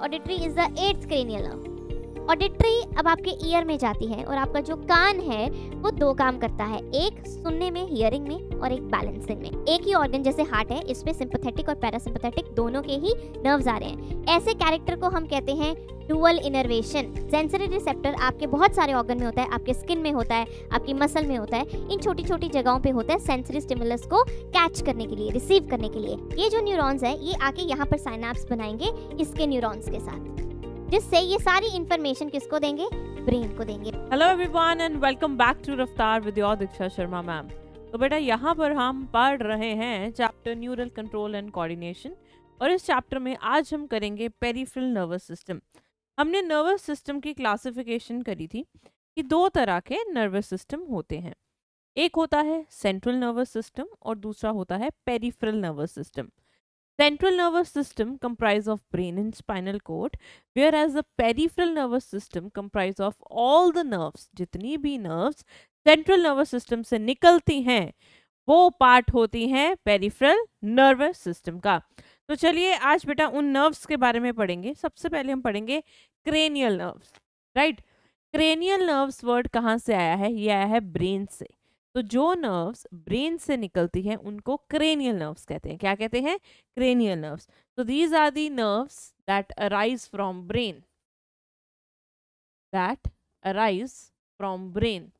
Auditory is the eighth cranial nerve. Auditory अब आपके year में जाती है और आपका जो कान है वो दो काम करता है एक सुनने में हियरिंग में और एक बैलेंसिंग में एक ही ऑर्गन जैसे हार्ट है इसमें सिंपथेटिक और पैरासिम्पथेटिक दोनों के ही नर्व आ रहे हैं ऐसे कैरेक्टर को हम कहते हैं डुअल इनर्वेशन सेंसरी रिसेप्टर आपके बहुत सारे ऑर्गन में होता है आपके स्किन में होता है आपकी मसल में होता है इन छोटी छोटी जगहों पे होता है सेंसरी स्टिमुलस को कैच करने के लिए रिसीव करने के लिए ये जो न्यूरॉन्स है ये आके यहाँ पर साइनाप्स बनाएंगे इसके न्यूरॉन्स के साथ जिससे ये सारी इन्फॉर्मेशन किसको देंगे ब्रेन को देंगे hello everyone and welcome back to Raftaar with your Diksha Sharma ma'am तो बेटा यहाँ पर हम पढ़ रहे हैं chapter neural control and coordination और इस चैप्टर में आज हम करेंगे पेरिफेरल नर्वस सिस्टम हमने नर्वस सिस्टम की क्लासिफिकेशन करी थी कि दो तरह के नर्वस सिस्टम होते हैं एक होता है सेंट्रल नर्वस सिस्टम और दूसरा होता है peripheral nervous system Central nervous system comprise of brain and spinal cord, whereas the peripheral nervous system comprise of all the nerves, जितनी भी nerves central nervous system से निकलती हैं वो पार्ट होती हैं peripheral nervous system का तो चलिए आज बेटा उन nerves के बारे में पढ़ेंगे सबसे पहले हम पढ़ेंगे cranial nerves, right right? Cranial nerves word कहाँ से आया है ये आया है ब्रेन से तो जो नर्व्स ब्रेन से निकलती हैं उनको क्रेनियल नर्व्स कहते हैं क्या कहते हैं क्रेनियल नर्व्स तो these are the nerves that arise from brain that arise from brain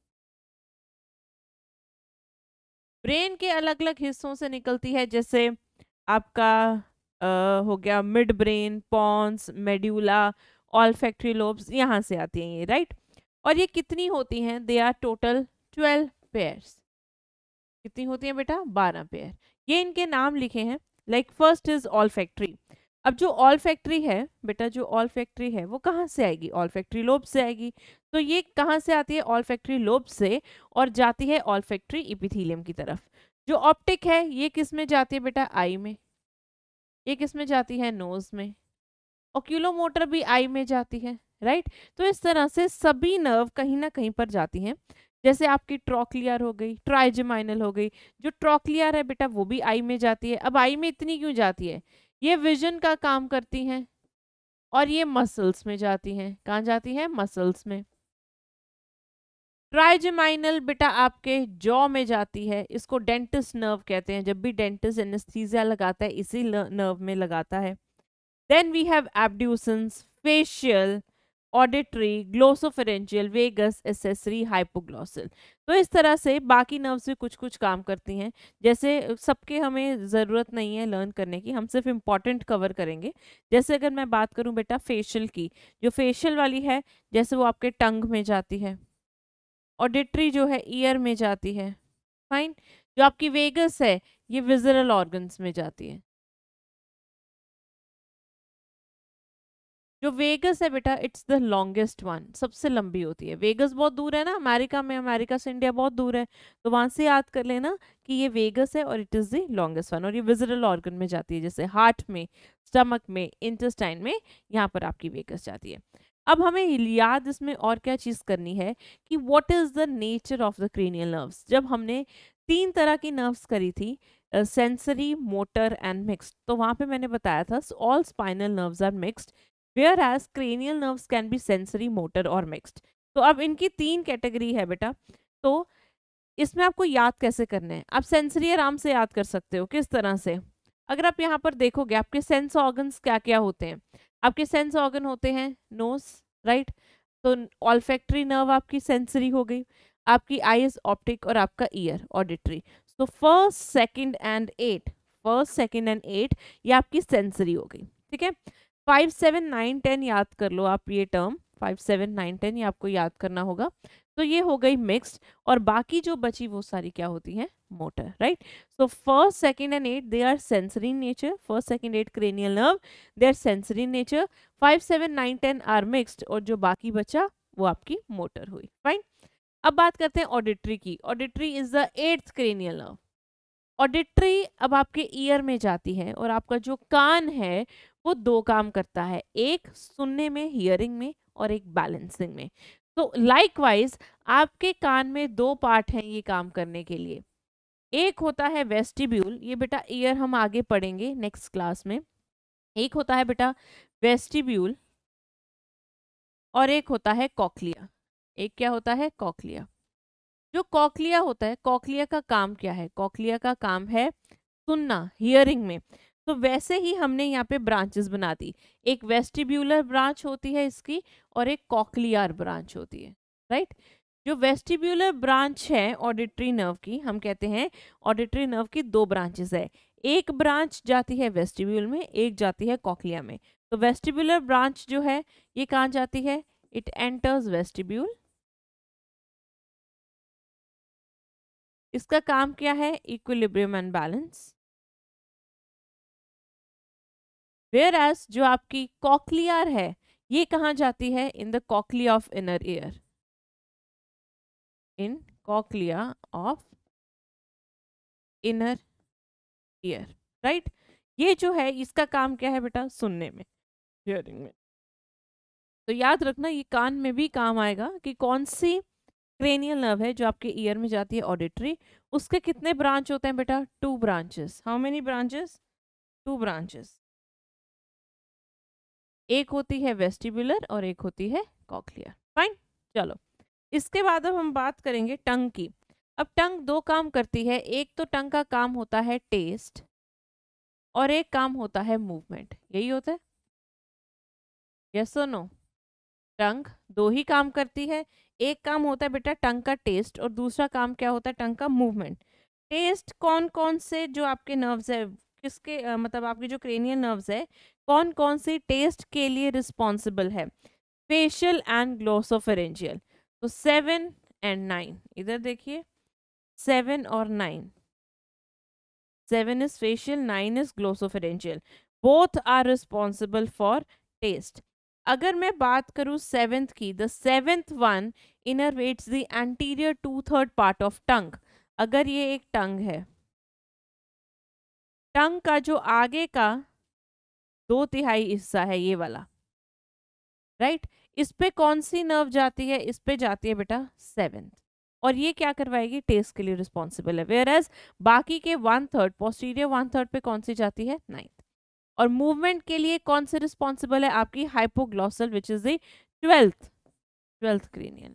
brain के अलग अलग हिस्सों से निकलती है जैसे आपका आ, हो गया mid brain pons medulla olfactory lobes यहाँ से आती हैं ये राइट और ये कितनी होती हैं they are total twelve pairs कितनी होती हैं बेटा बारह पेयर ये इनके नाम लिखे हैं like first is olfactory अब जो ऑल फैक्ट्री है बेटा जो ऑल फैक्ट्री है वो कहाँ से आएगी ऑल फैक्ट्री लोब से आएगी तो ये कहाँ से आती है ऑल फैक्ट्री लोब से और जाती है ऑल फैक्ट्री इपिथीलियम की तरफ जो ऑप्टिक है ये किस में जाती है बेटा आई में ये किस में जाती है नोज में ऑक्यूलोमोटर भी आई में जाती है राइट तो इस तरह से सभी नर्व कहीं ना कहीं पर जाती हैं जैसे आपकी ट्रॉक्लियर हो गई ट्राइजमाइनल हो गई जो ट्रॉक्लियर है बेटा वो भी आई में जाती है अब आई में इतनी क्यों जाती है ये विजन का काम करती हैं और ये मसल्स में जाती हैं कहाँ जाती हैं मसल्स में ट्राइजमाइनल बेटा आपके जॉ में जाती है इसको डेंटिस नर्व कहते हैं जब भी डेंटिस एनेस्थीजिया लगाता है इसी नर्व में लगाता है then we have abducens facial auditory glossopharyngeal vagus accessory hypoglossal तो इस तरह से बाकी नर्व्स भी कुछ कुछ काम करती हैं जैसे सबके हमें ज़रूरत नहीं है लर्न करने की हम सिर्फ इम्पॉर्टेंट कवर करेंगे जैसे अगर मैं बात करूं बेटा फेशियल की जो फेशियल वाली है जैसे वो आपके टंग में जाती है ऑडिटरी जो है ईयर में जाती है फाइन जो आपकी वेगस है ये विजरल ऑर्गन्स में जाती है जो वेगस है बेटा इट्स द लॉन्गेस्ट वन सबसे लंबी होती है वेगस बहुत दूर है ना अमेरिका में अमेरिका से इंडिया बहुत दूर है तो वहाँ से याद कर लेना कि ये वेगस है और it is the longest one और ये विजरल ऑर्गन में जाती है जैसे हार्ट में स्टमक में इंटेस्टाइन में यहाँ पर आपकी वेगस जाती है अब हमें याद इसमें और क्या चीज़ करनी है कि what is the nature of the cranial nerves जब हमने तीन तरह की नर्व्स करी थी सेंसरी मोटर एंड मिक्स्ड तो वहाँ पे मैंने बताया था all spinal nerves are mixed whereas cranial nerves can be sensory motor और मिक्सड तो अब इनकी तीन कैटेगरी है बेटा तो इसमें आपको याद कैसे करना है आप सेंसरी आराम से याद कर सकते हो किस तरह से अगर आप यहाँ पर देखोगे आपके सेंस ऑर्गन्स क्या क्या होते हैं आपके सेंस ऑर्गन होते हैं नोस राइट तो ऑल्फैक्ट्री नर्व आपकी सेंसरी हो गई आपकी आईज ऑप्टिक और आपका ear auditory so first second and eight first second and eight ये आपकी सेंसरी हो गई ठीक है फाइव सेवन नाइन टेन याद कर लो आप ये term five seven nine ten ये आपको याद करना होगा तो ये हो गई मिक्स्ड और बाकी जो बची वो सारी क्या होती हैं motor right so first second and eight they are sensory nature first second eight cranial nerve they are sensory nature five seven nine ten are mixed और जो बाकी बचा वो आपकी मोटर हुई फाइन अब बात करते हैं ऑडिट्री की auditory is the eighth cranial nerve auditory अब आपके ईयर में जाती है और आपका जो कान है वो दो काम करता है एक सुनने में हियरिंग में और एक बैलेंसिंग में तो लाइकवाइज आपके कान में दो पार्ट हैं ये काम करने के लिए एक होता है वेस्टिब्यूल ये बेटा ईयर हम आगे पढ़ेंगे नेक्स्ट क्लास में एक होता है बेटा वेस्टिब्यूल और एक होता है कॉकलिया एक क्या होता है कॉकलिया जो कॉकलिया होता है कॉकलिया का काम क्या है कॉकलिया का काम है सुनना हियरिंग में तो वैसे ही हमने यहाँ पे ब्रांचेस बना दी एक वेस्टिब्यूलर ब्रांच होती है इसकी और एक कॉकलियर ब्रांच होती है राइट जो वेस्टिब्यूलर ब्रांच है ऑडिटरी नर्व की हम कहते हैं ऑडिटरी नर्व की दो ब्रांचेस है एक ब्रांच जाती है वेस्टिब्यूल में एक जाती है कॉकलिया में तो वेस्टिब्यूलर ब्रांच जो है ये कहाँ जाती है इट एंटर्स वेस्टिब्यूल इसका काम क्या है equilibrium and balance whereas जो आपकी कॉकलियर है ये कहाँ जाती है in the cochlea of inner ear in cochlea of inner ear right ये जो है इसका काम क्या है बेटा सुनने में हियरिंग में तो याद रखना ये कान में भी काम आएगा कि कौन सी क्रेनियल नर्व है जो आपके ईयर में जाती है ऑडिटरी उसके कितने ब्रांच होते हैं बेटा two branches how many branches two branches एक होती है वेस्टिबुलर और एक होती है कॉकलियर फाइन चलो इसके बाद अब हम बात करेंगे टंग की अब टंग दो काम करती है एक तो टंग का काम होता है टेस्ट और एक काम होता है मूवमेंट यही होता है यस और नो टंग दो ही काम करती है एक काम होता है बेटा टंग का टेस्ट और दूसरा काम क्या होता है टंग का मूवमेंट टेस्ट कौन कौन से जो आपके नर्व्स है किसके मतलब आपकी जो क्रेनियल नर्व्स है कौन कौन से टेस्ट के लिए रिस्पॉन्सिबल है फेशियल एंड ग्लोसोफेरेंजियल तो सेवन एंड नाइन इधर देखिए सेवन और नाइन seven is facial nine is glossopharyngeal both are responsible for taste अगर मैं बात करूँ सेवेंथ की the seventh one innervates the anterior two third part of tongue अगर ये एक टंग है टंग का जो आगे का दो तिहाई हिस्सा है ये वाला राइट right? इस पे कौन सी नर्व जाती है इस पे जाती है बेटा सेवेंथ और ये क्या करवाएगी टेस्ट के लिए रिस्पॉन्सिबल है वेयर एज बाकी के one third posterior one third पे कौन सी जाती है नाइन्थ और मूवमेंट के लिए कौन से रिस्पॉन्सिबल है आपकी hypoglossal which is the twelfth twelfth cranial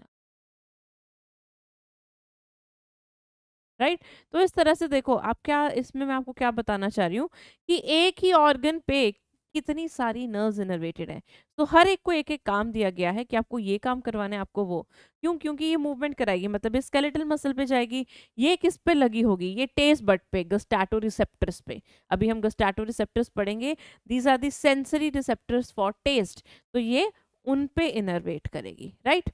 right right? तो इस तरह से देखो आप क्या इसमें मैं आपको क्या बताना चाह रही हूँ कि एक ही ऑर्गन पे कितनी सारी नर्व्स इनर्वेटेड हैं तो हर एक को एक एक काम दिया गया है कि आपको ये काम करवाना है आपको वो क्यों क्योंकि ये मूवमेंट कराएगी मतलब ये स्केलेटल मसल पे जाएगी ये किस पे लगी होगी ये टेस्ट बट पे गस्टाटो रिसेप्टर्स पे अभी हम गस्टाटो रिसेप्टर्स पढ़ेंगे these are the sensory receptors for taste तो ये उन पे इनर्वेट करेगी राइट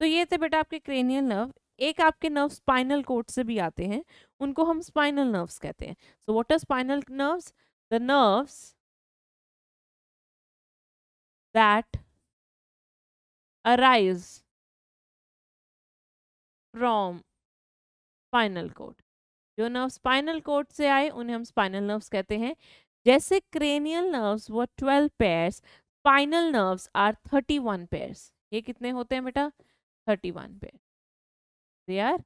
तो ये थे बेटा आपके क्रेनियल नर्व एक आपके नर्व स्पाइनल कोड से भी आते हैं उनको हम स्पाइनल नर्व्स कहते हैं so what are spinal nerves the nerves that arise from spinal cord जो नर्व स्पाइनल कोड से आए उन्हें हम स्पाइनल नर्व्स कहते हैं जैसे क्रेनियल नर्व्स वो twelve pairs spinal nerves are thirty one pairs ये कितने होते हैं बेटा thirty one pair they are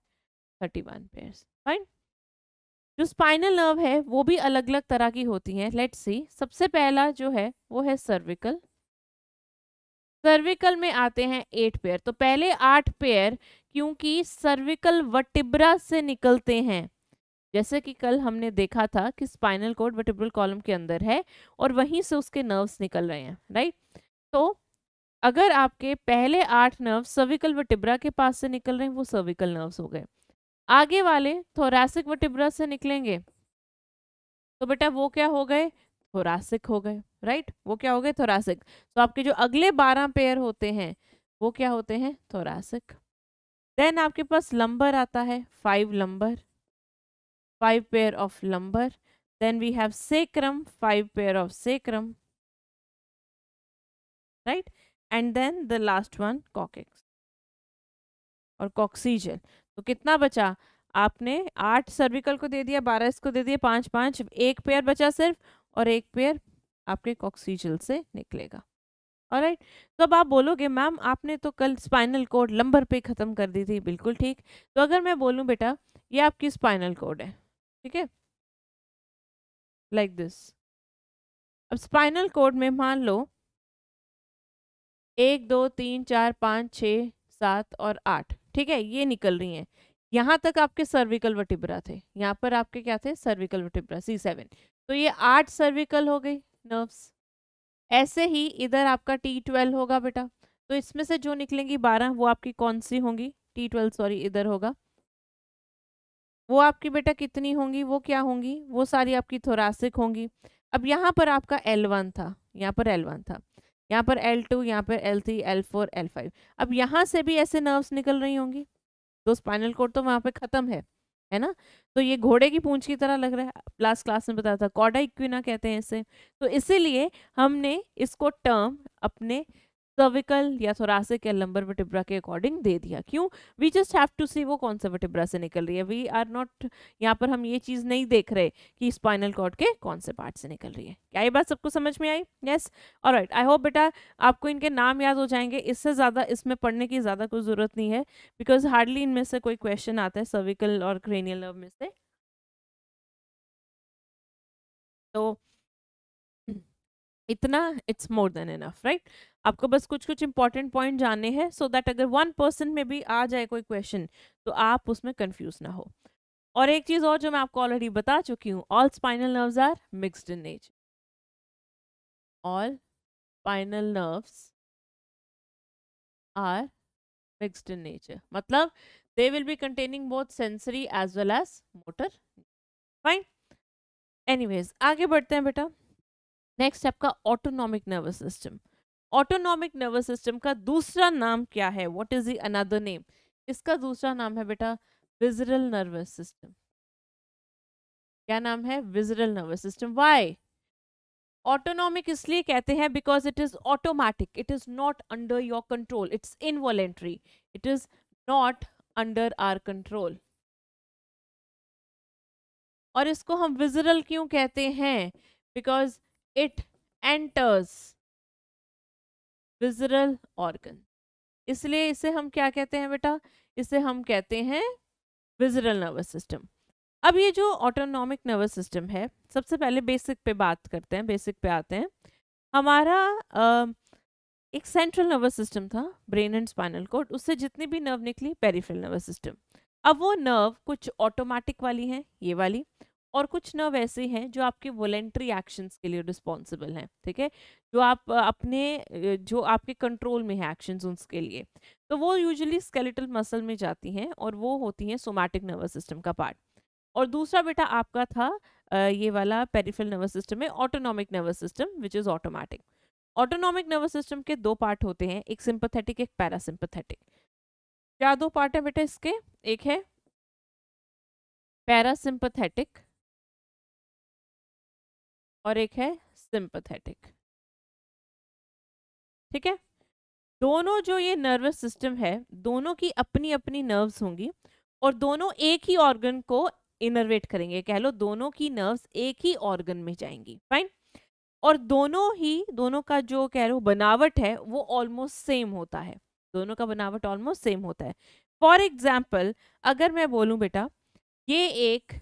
thirty one pairs fine जो स्पाइनल नर्व है वो भी अलग अलग तरह की होती हैं लेट सी सबसे पहला जो है वो है सर्विकल सर्विकल में आते हैं एट पेयर तो पहले आठ पेयर क्योंकि सर्विकल वटिब्रा से निकलते हैं जैसे कि कल हमने देखा था कि स्पाइनल कोड वटिब्रल कॉलम के अंदर है और वहीं से उसके नर्व्स निकल रहे हैं राइट तो अगर आपके पहले आठ नर्व सर्विकल वटिब्रा के पास से निकल रहे हैं वो सर्विकल नर्व्स हो गए आगे वाले थोरासिक वटिब्रा से निकलेंगे तो बेटा वो क्या हो गए थोरासिक हो गए राइट वो क्या हो गए थोरासिक तो आपके जो अगले बारह पेयर होते हैं वो क्या होते हैं थोरासिक देन आपके पास लंबर आता है five lumbar five pair of lumbar then we have sacrum five pair of sacrum right and then the last one coccyx और कॉक्सीजन तो कितना बचा आपने आठ सर्विकल को दे दिया बारह इसको दे दिया पाँच पाँच एक पेयर बचा सिर्फ और एक पेयर आपके कॉक्सीजल से निकलेगा और राइट तो अब आप बोलोगे मैम आपने तो कल स्पाइनल कोड लंबर पे ख़त्म कर दी थी बिल्कुल ठीक तो अगर मैं बोलूँ बेटा ये आपकी स्पाइनल कोड है ठीक है लाइक दिस अब स्पाइनल कोड में मान लो एक दो तीन चार पाँच छः सात और आठ ठीक है ये निकल रही हैं यहाँ तक आपके सर्विकल वटिब्रा थे यहाँ पर आपके क्या थे सर्विकल वटिब्रा सी सेवन तो ये आठ सर्विकल हो गई नर्व्स ऐसे ही इधर आपका टी ट्वेल्व होगा बेटा तो इसमें से जो निकलेंगी बारह वो आपकी कौन सी होंगी टी ट्वेल्व सॉरी इधर होगा वो आपकी बेटा कितनी होंगी वो क्या होंगी वो सारी आपकी थोरासिक होंगी अब यहाँ पर आपका एल वन था यहाँ पर एल वन था यहाँ पर एल टू यहाँ पर L three L four L five अब यहाँ से भी ऐसे नर्व्स निकल रही होंगी तो स्पाइनल कोड तो वहाँ पे ख़त्म है है ना तो ये घोड़े की पूंछ की तरह लग रहा है लास्ट क्लास में बताया था कॉडा इक्विना कहते हैं इसे तो इसीलिए हमने इसको टर्म अपने सर्विकल या थोरासिक या लंबर वटिब्रा के अकॉर्डिंग दे दिया क्यों we just have to see वो कौन सा वटिब्रा से निकल रही है वी आर नॉट यहाँ पर हम ये चीज़ नहीं देख रहे कि स्पाइनल कॉर्ड के कौन से पार्ट से निकल रही है क्या ये बात सबको समझ में आई येस और राइट आई होप बेटा आपको इनके नाम याद हो जाएंगे इससे ज़्यादा इसमें पढ़ने की ज़्यादा कोई ज़रूरत नहीं है बिकॉज हार्डली इनमें से कोई क्वेश्चन आता है सर्विकल और क्रेनियल नर्व में से तो इतना it's more than enough right आपको बस कुछ कुछ इंपॉर्टेंट पॉइंट जानने हैं सो दैट अगर वन पर्सन में भी आ जाए कोई क्वेश्चन तो आप उसमें कन्फ्यूज ना हो और एक चीज़ और जो मैं आपको ऑलरेडी बता चुकी हूँ all spinal nerves are mixed in nature all spinal nerves are mixed in nature मतलब they will be containing both sensory as well as motor fine anyways आगे बढ़ते हैं बेटा नेक्स्ट आपका autonomic nervous system autonomic nervous system का दूसरा नाम क्या है what is the another name इसका दूसरा नाम है बेटा विजरल नर्वस सिस्टम क्या नाम है visceral nervous system why autonomic इसलिए कहते हैं because it is automatic it is not under your control it's involuntary it is not under our control और इसको हम विजरल क्यों कहते हैं because it enters visceral organ इसलिए इसे हम क्या कहते हैं बेटा इसे हम कहते हैं विजरल नर्वस सिस्टम अब ये जो ऑटोनॉमिक नर्वस सिस्टम है सबसे पहले बेसिक पे बात करते हैं बेसिक पे आते हैं हमारा आ, एक सेंट्रल नर्वस सिस्टम था ब्रेन एंड स्पाइनल कोड उससे जितनी भी नर्व निकली पेरिफेरल नर्वस सिस्टम अब वो नर्व कुछ ऑटोमेटिक वाली हैं ये वाली और कुछ नर्व ऐसे हैं जो आपके वॉलेंट्री एक्शंस के लिए रिस्पॉन्सिबल हैं ठीक है जो आप अपने जो आपके कंट्रोल में है एक्शंस उनके लिए तो वो यूजुअली स्केलेटल मसल में जाती हैं और वो होती हैं सोमैटिक नर्वस सिस्टम का पार्ट और दूसरा बेटा आपका था ये वाला पेरिफिल नर्वस सिस्टम है autonomic nervous system which is automatic autonomic nervous system के दो पार्ट होते हैं एक सिंपथेटिक एक पैरासिम्पथेटिक क्या दो पार्ट है बेटा इसके एक है पैरासिम्पथेटिक और एक है सिंपथेटिक ठीक है दोनों जो ये नर्वस सिस्टम है दोनों की अपनी अपनी नर्व्स होंगी और दोनों एक ही ऑर्गन को इनर्वेट करेंगे कह लो दोनों की नर्व्स एक ही ऑर्गन में जाएंगी फाइन और दोनों ही दोनों का जो कह रहे हो बनावट है वो ऑलमोस्ट सेम होता है दोनों का बनावट ऑलमोस्ट सेम होता है फॉर एग्जाम्पल अगर मैं बोलूँ बेटा ये एक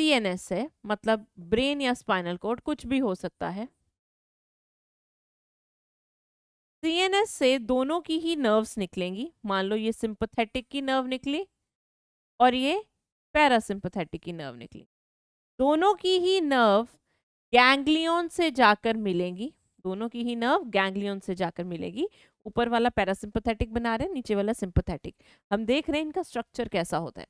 एस है मतलब ब्रेन या स्पाइनल कोड कुछ भी हो सकता है सी एन एस से दोनों की ही नर्व्स निकलेंगी मान लो ये सिंपथेटिक की नर्व निकली और ये पैरासिम्पथेटिक की नर्व निकली दोनों की ही नर्व गैंग्लियन से जाकर मिलेंगी दोनों की ही नर्व गैंग्लियन से जाकर मिलेगी ऊपर वाला पैरासिम्पथेटिक बना रहे नीचे वाला सिंपथेटिक हम देख रहे हैं इनका स्ट्रक्चर कैसा होता है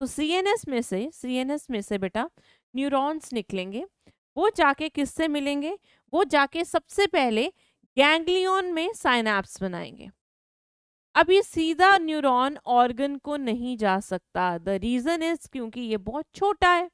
तो सीएनएस में से सीएनएस में से बेटा न्यूरॉन्स निकलेंगे वो जाके किससे मिलेंगे वो जाके सबसे पहले गैंग्लियन में साइनाप्स बनाएंगे अब ये सीधा न्यूरॉन ऑर्गन को नहीं जा सकता द रीज़न इज क्योंकि ये बहुत छोटा है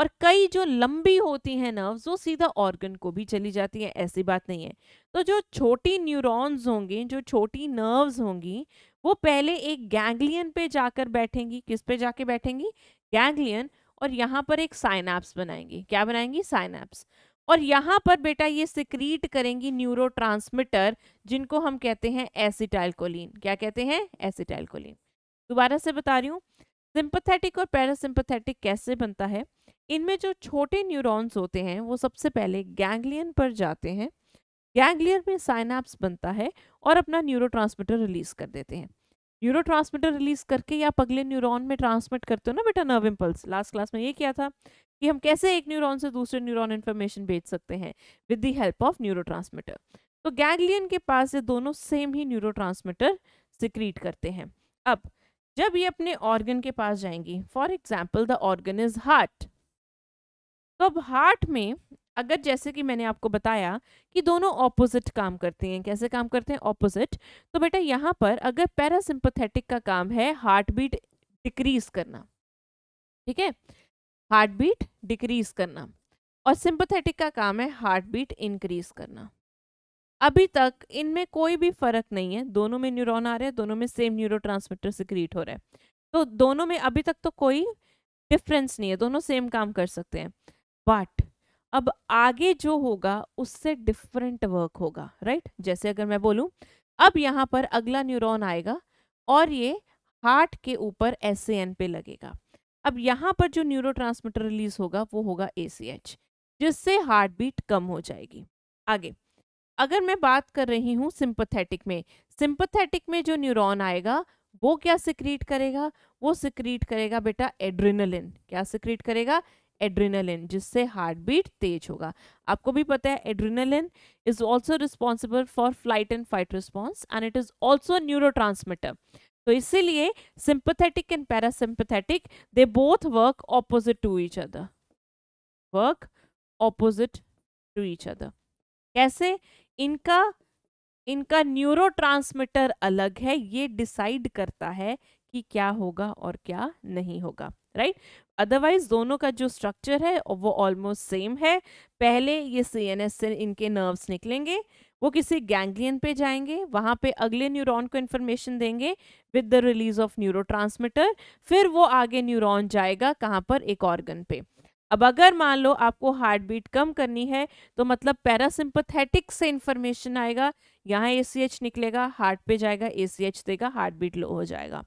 और कई जो लंबी होती हैं नर्व्स वो सीधा ऑर्गन को भी चली जाती है ऐसी बात नहीं है तो जो छोटी न्यूरॉन्स होंगी जो छोटी नर्व्स होंगी वो पहले एक गैंग्लियन पे जाकर बैठेंगी किस पे जाके बैठेंगी गैंग्लियन और यहाँ पर एक साइनाप्स बनाएंगी क्या बनाएंगी साइनाप्स और यहाँ पर बेटा ये सिक्रीट करेंगी न्यूरो जिनको हम कहते हैं एसिटाइलकोलिन क्या कहते हैं एसिटाइलकोलिन दोबारा से बता रही हूँ सिंपथेटिक और पैरासिम्पथेटिक कैसे बनता है इनमें जो छोटे न्यूरॉन्स होते हैं वो सबसे पहले गैंग्लियन पर जाते हैं गैंग्लियर में साइनाप्स बनता है और अपना न्यूरो रिलीज कर देते हैं न्यूरो रिलीज करके या पगले न्यूरोन में ट्रांसमिट करते हो ना बेटा नर्व इम्पल्स लास्ट क्लास में ये किया था कि हम कैसे एक न्यूरॉन से दूसरे न्यूरॉन इन्फॉर्मेशन भेज सकते हैं with the help of neuro तो गैंग्लियन के पास ये दोनों सेम ही न्यूरो सिक्रीट करते हैं अब जब ये अपने ऑर्गन के पास जाएंगी for example the organ is heart तो अब हार्ट में अगर जैसे कि मैंने आपको बताया कि दोनों ऑपोजिट काम करते हैं कैसे काम करते हैं ऑपोजिट तो बेटा यहाँ पर अगर पैरासिम्पथेटिक का काम है हार्ट बीट डिक्रीज करना ठीक है हार्ट बीट डिक्रीज करना और सिंपथेटिक का काम है हार्ट बीट इंक्रीज करना अभी तक इनमें कोई भी फर्क नहीं है दोनों में न्यूरॉन आ रहे हैं दोनों में सेम न्यूरो ट्रांसमीटर सिक्रीट हो रहा है तो दोनों में अभी तक तो कोई डिफरेंस नहीं है दोनों सेम काम कर सकते हैं बट अब आगे जो होगा उससे डिफरेंट वर्क होगा राइट जैसे अगर मैं बोलूं अब यहाँ पर अगला न्यूरॉन आएगा और ये हार्ट के ऊपर एस पे लगेगा अब यहाँ पर जो न्यूरो रिलीज होगा वो होगा ए जिससे हार्ट बीट कम हो जाएगी आगे अगर मैं बात कर रही हूँ सिंपथेटिक में सिंपथेटिक में जो न्यूरॉन आएगा वो क्या सिक्रीट करेगा वो सिक्रीट करेगा बेटा एड्रिनलिन क्या सिक्रीट करेगा एड्रीनलिन जिससे हार्ट बीट तेज होगा आपको भी पता है adrenaline is also responsible for flight and fight response and it is also neuro तो इसीलिए sympathetic and parasympathetic they both work opposite to each other work opposite to each other कैसे इनका इनका न्यूरो अलग है ये डिसाइड करता है कि क्या होगा और क्या नहीं होगा राइट अदरवाइज दोनों का जो स्ट्रक्चर है वो ऑलमोस्ट सेम है पहले ये सी से इनके नर्व्स निकलेंगे वो किसी गैंग्लियन पे जाएंगे वहाँ पे अगले न्यूरॉन को इन्फॉर्मेशन देंगे with the release of neuro फिर वो आगे न्यूरॉन जाएगा कहाँ पर एक ऑर्गन पे अब अगर मान लो आपको हार्ट बीट कम करनी है तो मतलब पैरासिम्पथेटिक से इन्फॉर्मेशन आएगा यहाँ ए निकलेगा हार्ट पे जाएगा ए देगा हार्ट बीट लो हो जाएगा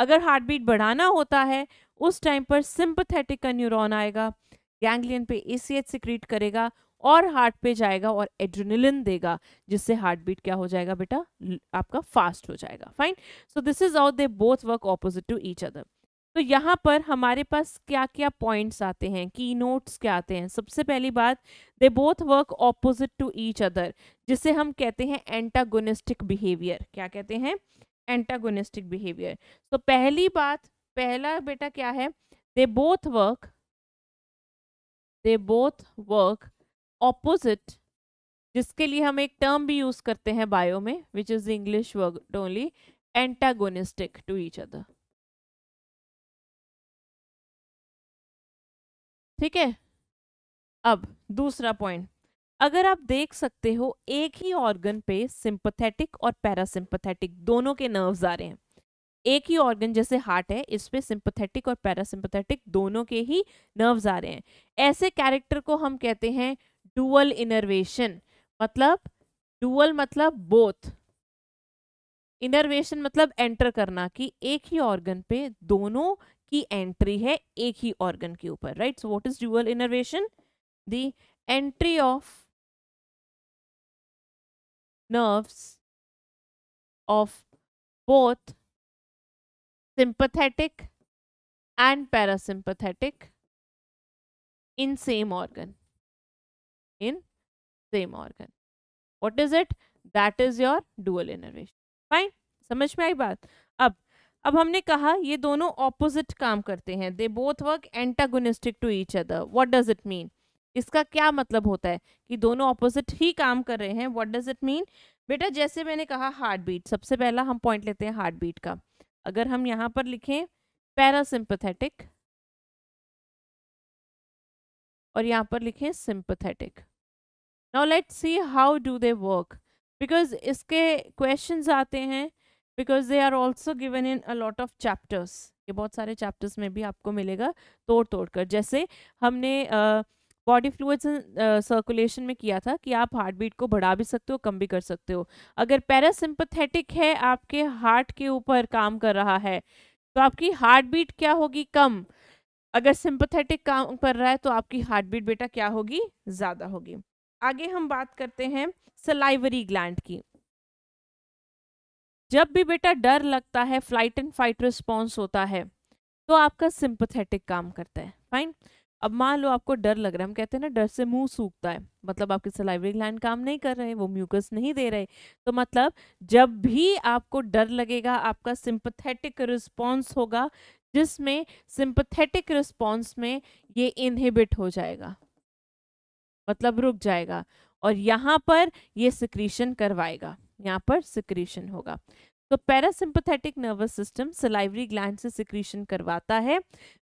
अगर हार्ट बीट बढ़ाना होता है उस टाइम पर सिंपथेटिक का न्यूरॉन आएगा गैंग्लियन पे ए सी एच सिक्रीट करेगा और हार्ट पे जाएगा और एड्रेनलिन देगा जिससे हार्ट बीट क्या हो जाएगा बेटा आपका फास्ट हो जाएगा fine so this is out they both work opposite to each other तो यहाँ पर हमारे पास क्या क्या पॉइंट्स आते हैं की नोट्स क्या आते हैं सबसे पहली बात they both work opposite to each other जिसे हम कहते हैं एंटागोनिस्टिक बिहेवियर क्या कहते हैं एंटागोनिस्टिक बिहेवियर तो पहली बात पहला बेटा क्या है they both work they both work opposite जिसके लिए हम एक टर्म भी यूज करते हैं बायो में which is English word only antagonistic to each other ठीक है अब दूसरा पॉइंट अगर आप देख सकते हो एक ही ऑर्गन पे सिंपथेटिक और पैरासिम्पथेटिक दोनों के नर्व्स आ रहे हैं एक ही ऑर्गन जैसे हार्ट है इस पे सिंपथेटिक और पैरासिम्पथेटिक दोनों के ही नर्व्स आ रहे हैं ऐसे कैरेक्टर को हम कहते हैं डुअल इनर्वेशन मतलब डुअल मतलब बोथ इनर्वेशन मतलब एंटर करना कि एक ही ऑर्गन पे दोनों की एंट्री है एक ही ऑर्गन के ऊपर right so what is dual innervation the entry of nerves of both sympathetic and parasympathetic in same organ in same organ what is it that is your dual innervation fine samajh mein aayi baat ab अब हमने कहा ये दोनों opposite काम करते हैं they both work antagonistic to each other what does it mean इसका क्या मतलब होता है कि दोनों ऑपोजिट ही काम कर रहे हैं व्हाट डज इट मीन बेटा जैसे मैंने कहा हार्ट बीट सबसे पहला हम पॉइंट लेते हैं हार्ट बीट का अगर हम यहाँ पर लिखें पैरासिम्पथेटिक और यहाँ पर लिखें sympathetic now let see how do they work because इसके क्वेश्चन आते हैं because they are also given in a lot of chapters ये बहुत सारे चैप्टर्स में भी आपको मिलेगा तोड़ तोड़ कर जैसे हमने uh, बॉडी फ्लूड्स सर्कुलेशन में किया था कि आप हार्ट बीट को बढ़ा भी सकते हो कम भी कर सकते हो अगर पैरासिम्पथेटिक है आपके हार्ट के ऊपर काम कर रहा है तो आपकी हार्ट बीट क्या होगी कम अगर सिंपथेटिक काम कर रहा है तो आपकी हार्ट बीट बेटा क्या होगी ज़्यादा होगी आगे हम बात करते हैं सलाइवरी ग्लैंड की जब भी बेटा डर लगता है फ्लाइट एंड फाइट रिस्पॉन्स होता है तो आपका सिंपथेटिक काम करता है फाइन right? अब मान लो आपको डर लग रहा है हम कहते हैं ना डर से मुंह सूखता है मतलब आपके सलाइवरी ग्लैंड काम नहीं कर रहे वो म्यूकस नहीं दे रहे तो मतलब जब भी आपको डर लगेगा आपका सिंपथेटिक रिस्पॉन्स होगा जिसमें सिंपथेटिक रिस्पॉन्स में ये इनहिबिट हो जाएगा मतलब रुक जाएगा और यहाँ पर ये सिक्रीशन करवाएगा यहाँ पर सिक्रीशन होगा तो parasympathetic nervous system salivary gland से सिक्रीशन करवाता है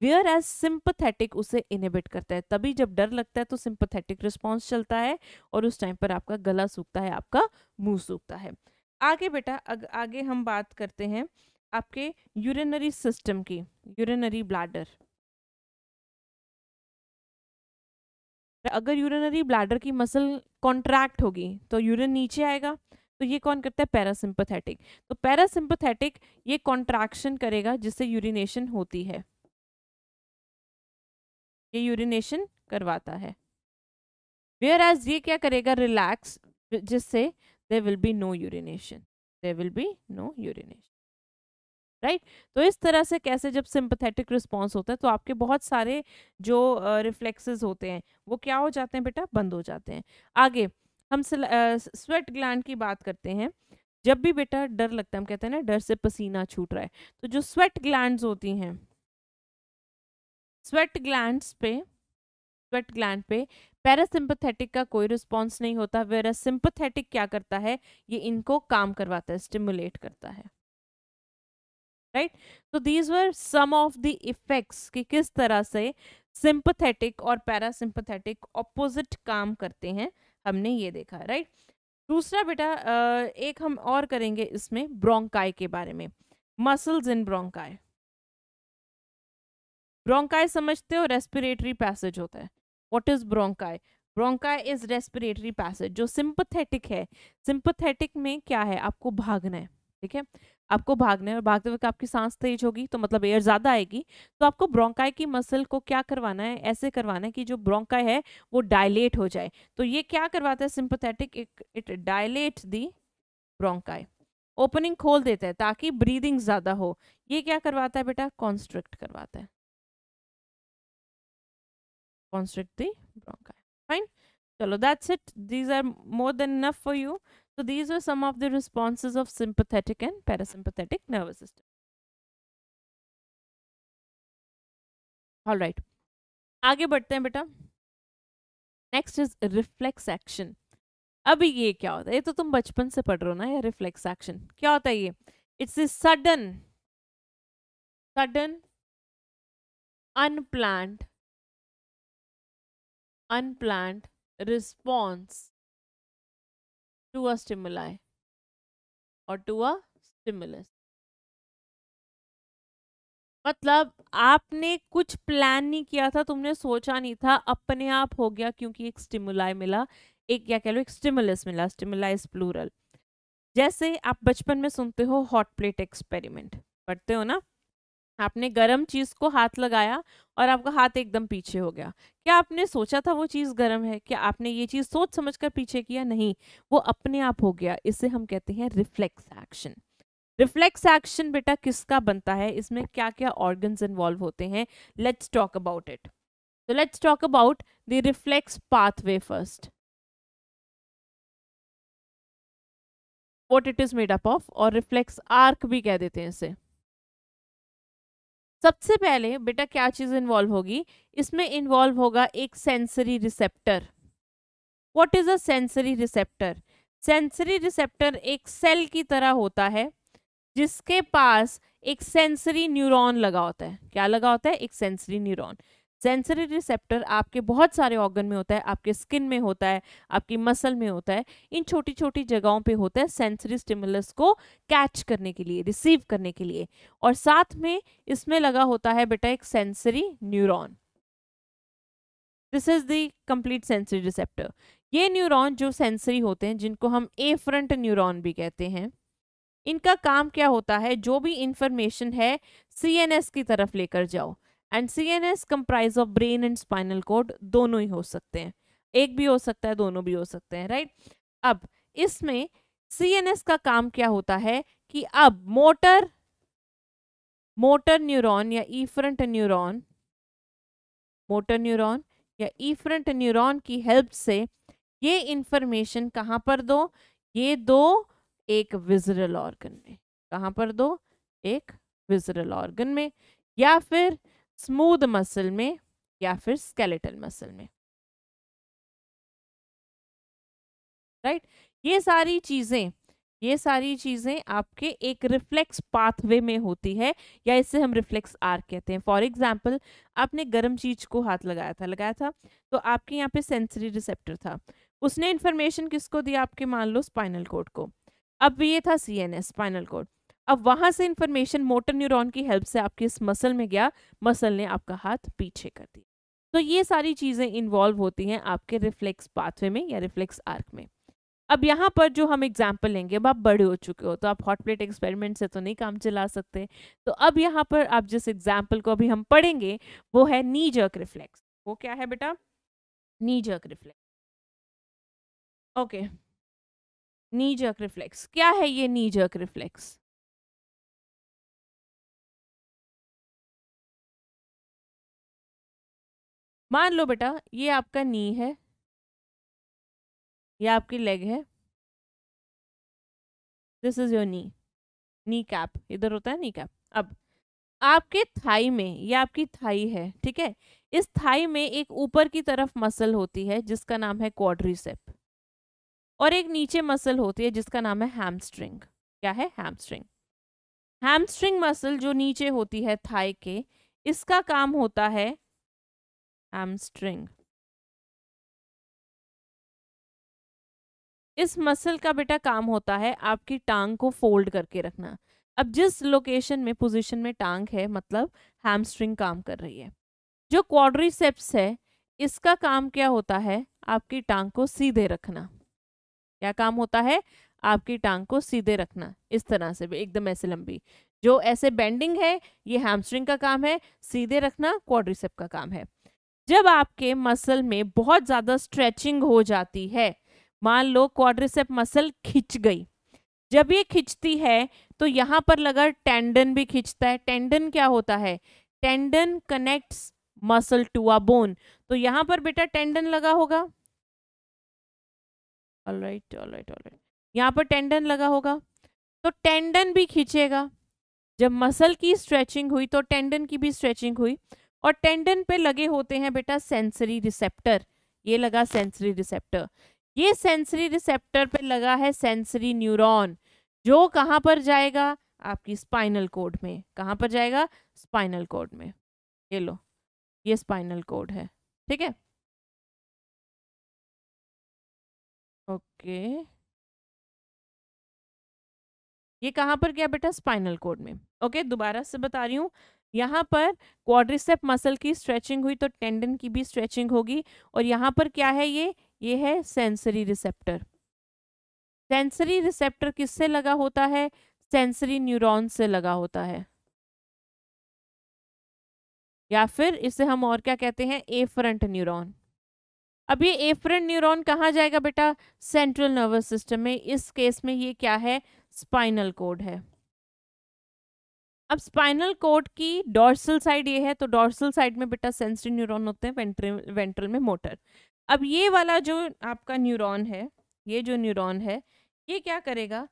वेयर एज सिंपथेटिक उसे इनिबिट करता है तभी जब डर लगता है तो सिंपथेटिक रिस्पॉन्स चलता है और उस टाइम पर आपका गला सूखता है आपका मुंह सूखता है आगे बेटा अग, आगे हम बात करते हैं आपके यूरिनरी सिस्टम की यूरिनरी ब्लैडर अगर यूरिनरी ब्लैडर की मसल कॉन्ट्रैक्ट होगी तो यूरिन नीचे आएगा तो ये कौन करता है पैरासिम्पथेटिक तो पैरासिम्पथेटिक ये कॉन्ट्रैक्शन करेगा जिससे यूरिनेशन होती है ये यूरिनेशन करवाता है वेयर एज ये क्या करेगा रिलैक्स जिससे there will be no urination there will be no urination right तो इस तरह से कैसे जब सिंपथेटिक रिस्पॉन्स होता है तो आपके बहुत सारे जो रिफ्लेक्सेस uh, होते हैं वो क्या हो जाते हैं बेटा बंद हो जाते हैं आगे हम स्वेट ग्लैंड की बात करते हैं जब भी बेटा डर लगता है हम कहते हैं ना डर से पसीना छूट रहा है तो जो स्वेट ग्लैंड्स होती हैं स्वेट ग्लैंड पे स्वेट ग्लैंड पे पैरासिम्पथेटिक का कोई रिस्पॉन्स नहीं होता वेरा सिंपथेटिक क्या करता है ये इनको काम करवाता है स्टिमुलेट करता है राइट तो these were some of the effects कि किस तरह से सिंपथेटिक और पैरासिम्पथेटिक ऑपोजिट काम करते हैं हमने ये देखा राइट दूसरा बेटा एक हम और करेंगे इसमें ब्रोंकाई के बारे में मसल्स इन ब्रोंकाई ब्रोंकाई समझते हो रेस्पिरेटरी पैसेज होता है what is bronchi bronchi is respiratory passage जो सिंपथेटिक है सिंपथेटिक में क्या है आपको भागना है ठीक है आपको भागना है और भागते वक्त आपकी सांस तेज होगी तो मतलब एयर ज़्यादा आएगी तो आपको ब्रोंकाई की मसल को क्या करवाना है ऐसे करवाना है कि जो ब्रोंकाई है वो डायलेट हो जाए तो ये क्या करवाता है sympathetic it dilate the bronchi opening खोल देता है ताकि ब्रीदिंग ज़्यादा हो ये क्या करवाता है बेटा कॉन्स्ट्रिक्ट करवाता है constrict the bronchi fine so that's it these are more than enough for you so these are some of the responses of sympathetic and parasympathetic nervous system all right आगे बढ़ते हैं बेटा नेक्स्ट इज रिफ्लेक्स एक्शन अब ये क्या होता है ये तो तुम बचपन से पढ़ रहे हो ना ये रिफ्लेक्स एक्शन क्या होता है ये it's a sudden sudden unplanned unplanned response to a stimuli और टू अ स्टिमुलस मतलब आपने कुछ प्लान नहीं किया था तुमने सोचा नहीं था अपने आप हो गया क्योंकि एक स्टिमुलाई मिला एक क्या कह लो एक स्टिमुलस मिला स्टिमुलाइज प्लूरल जैसे आप बचपन में सुनते हो हॉट प्लेट एक्सपेरिमेंट पढ़ते हो ना आपने गर्म चीज़ को हाथ लगाया और आपका हाथ एकदम पीछे हो गया क्या आपने सोचा था वो चीज़ गर्म है क्या आपने ये चीज़ सोच समझ कर पीछे किया नहीं वो अपने आप हो गया इसे हम कहते हैं रिफ्लेक्स एक्शन रिफ्लेक्स एक्शन बेटा किसका बनता है इसमें क्या क्या ऑर्गन्स इन्वॉल्व होते हैं लेट्स टॉक अबाउट इट तो let's talk about the reflex pathway first what it is made up of और रिफ्लेक्स आर्क भी कह देते हैं इसे सबसे पहले बेटा क्या चीज़ इन्वॉल्व होगी इसमें इन्वॉल्व होगा एक sensory receptor what is a sensory receptor sensory receptor एक सेल की तरह होता है जिसके पास एक सेंसरी न्यूरॉन लगा होता है क्या लगा होता है एक सेंसरी न्यूरॉन सेंसरी रिसेप्टर आपके बहुत सारे ऑर्गन में होता है आपके स्किन में होता है आपकी मसल में होता है इन छोटी छोटी जगहों पे होता है सेंसरी स्टिमुलस को कैच करने के लिए रिसीव करने के लिए और साथ में इसमें लगा होता है बेटा एक sensory neuron this is the sensory receptor ये न्यूरोन जो सेंसरी होते हैं जिनको हम ए फ्रंट न्यूरोन भी कहते हैं इनका काम क्या होता है जो भी इंफॉर्मेशन है सीएनएस की तरफ लेकर जाओ and C N S comprise of brain and spinal cord दोनों ही हो सकते हैं एक भी हो सकता है दोनों भी हो सकते हैं राइट अब इसमें सी एन एस का काम क्या होता है कि अब मोटर मोटर न्यूरॉन या efferent neuron motor neuron या ई फ्रंट न्यूरॉन की हेल्प से ये इंफॉर्मेशन कहाँ पर दो ये दो एक विजरल ऑर्गन में कहाँ पर दो एक विजरल ऑर्गन में या फिर स्मूद मसल में या फिर स्केलेटल मसल में राइट right? ये सारी चीज़ें ये सारी चीज़ें आपके एक रिफ्लेक्स पाथवे में होती है या इससे हम रिफ्लेक्स आर कहते हैं फॉर एग्जाम्पल आपने गर्म चीज़ को हाथ लगाया था लगाया था तो आपके यहाँ पे सेंसरी रिसेप्टर था उसने इन्फॉर्मेशन किसको दिया आपके मान लो स्पाइनल कोड को अब ये था C N S spinal cord अब वहां से इंफॉर्मेशन मोटर न्यूरॉन की हेल्प से आपके इस मसल में गया मसल ने आपका हाथ पीछे कर दिया तो ये सारी चीज़ें इन्वॉल्व होती हैं आपके रिफ्लेक्स पाथवे में या रिफ्लेक्स आर्क में अब यहाँ पर जो हम एग्जाम्पल लेंगे अब आप बड़े हो चुके हो तो आप हॉट प्लेट एक्सपेरिमेंट से तो नहीं काम चला सकते तो अब यहाँ पर आप जिस एग्जाम्पल को अभी हम पढ़ेंगे वो है नी जर्क रिफ्लेक्स वो क्या है बेटा knee jerk reflex okay knee jerk reflex क्या है ये नी जर्क रिफ्लेक्स मान लो बेटा ये आपका नी है ये आपकी लेग है this is your knee kneecap इधर होता है नी कैप अब आपके थाई में ये आपकी थाई है ठीक है इस थाई में एक ऊपर की तरफ मसल होती है जिसका नाम है क्वाड्रिसेप और एक नीचे मसल होती है जिसका नाम है हैमस्ट्रिंग क्या है हैमस्ट्रिंग हैमस्ट्रिंग मसल जो नीचे होती है थाई के इसका काम होता है हैमस्ट्रिंग इस मसल का बेटा काम होता है आपकी टांग को फोल्ड करके रखना अब जिस लोकेशन में पोजीशन में टांग है मतलब हैमस्ट्रिंग काम कर रही है जो क्वाड्रिसेप्स है इसका काम क्या होता है आपकी टांग को सीधे रखना क्या काम होता है आपकी टांग को सीधे रखना इस तरह से भी एकदम ऐसे लंबी जो ऐसे बेंडिंग है ये हैमस्ट्रिंग का काम है सीधे रखना क्वाड्रीसेप का काम है जब आपके मसल में बहुत ज़्यादा स्ट्रेचिंग हो जाती है मान लो क्वाड्रिसेप मसल खिंच गई जब ये खिंचती है तो यहाँ पर लगा टेंडन भी खिंचता है टेंडन क्या होता है tendon connects muscle to a bone तो यहाँ पर बेटा टेंडन लगा होगा राइट ऑल राइट यहाँ पर टेंडन लगा होगा तो टेंडन भी खींचेगा जब मसल की स्ट्रेचिंग हुई तो टेंडन की भी स्ट्रेचिंग हुई और टेंडन पे लगे होते हैं बेटा सेंसरी रिसेप्टर ये लगा सेंसरी रिसेप्टर ये सेंसरी रिसेप्टर पे लगा है सेंसरी न्यूरॉन जो कहाँ पर जाएगा आपकी स्पाइनल कोड में कहाँ पर जाएगा स्पाइनल कोड में ये लो ये स्पाइनल कोड है ठीक है ओके ये कहाँ पर गया बेटा स्पाइनल कोड में ओके दोबारा से बता रही हूँ यहाँ पर क्वाड्रिसेप मसल की स्ट्रेचिंग हुई तो टेंडन की भी स्ट्रेचिंग होगी और यहाँ पर क्या है ये ये है सेंसरी रिसेप्टर सेंसरी रिसेप्टर किससे लगा होता है सेंसरी न्यूरॉन से लगा होता है या फिर इसे हम और क्या कहते हैं एफरंट न्यूरॉन अब ये एफरंट न्यूरॉन कहाँ जाएगा बेटा सेंट्रल नर्वस सिस्टम में इस केस में ये क्या है स्पाइनल कोड है अब स्पाइनल कोड की डोर्सल साइड ये है तो डोर्सल साइड में बेटा सेंसरी न्यूरॉन होते हैं वेंट्रल वेंट्रल में मोटर अब ये वाला जो आपका न्यूरॉन है ये जो न्यूरॉन है ये क्या करेगा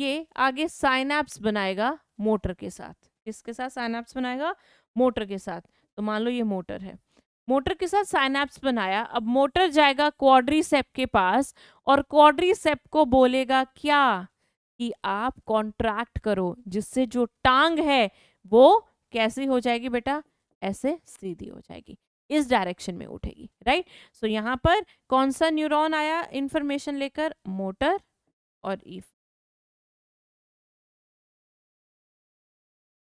ये आगे साइनाप्स बनाएगा मोटर के साथ किसके साथ साइनाप्स बनाएगा मोटर के साथ तो मान लो ये मोटर है मोटर के साथ साइनाप्स बनाया अब मोटर जाएगा क्वाड्रीसेप के पास और क्वाड्रीसेप को बोलेगा क्या कि आप कॉन्ट्रैक्ट करो जिससे जो टांग है वो कैसी हो जाएगी बेटा ऐसे सीधी हो जाएगी इस डायरेक्शन में उठेगी राइट सो so, यहाँ पर कौन सा न्यूरॉन आया इंफॉर्मेशन लेकर मोटर और ईफ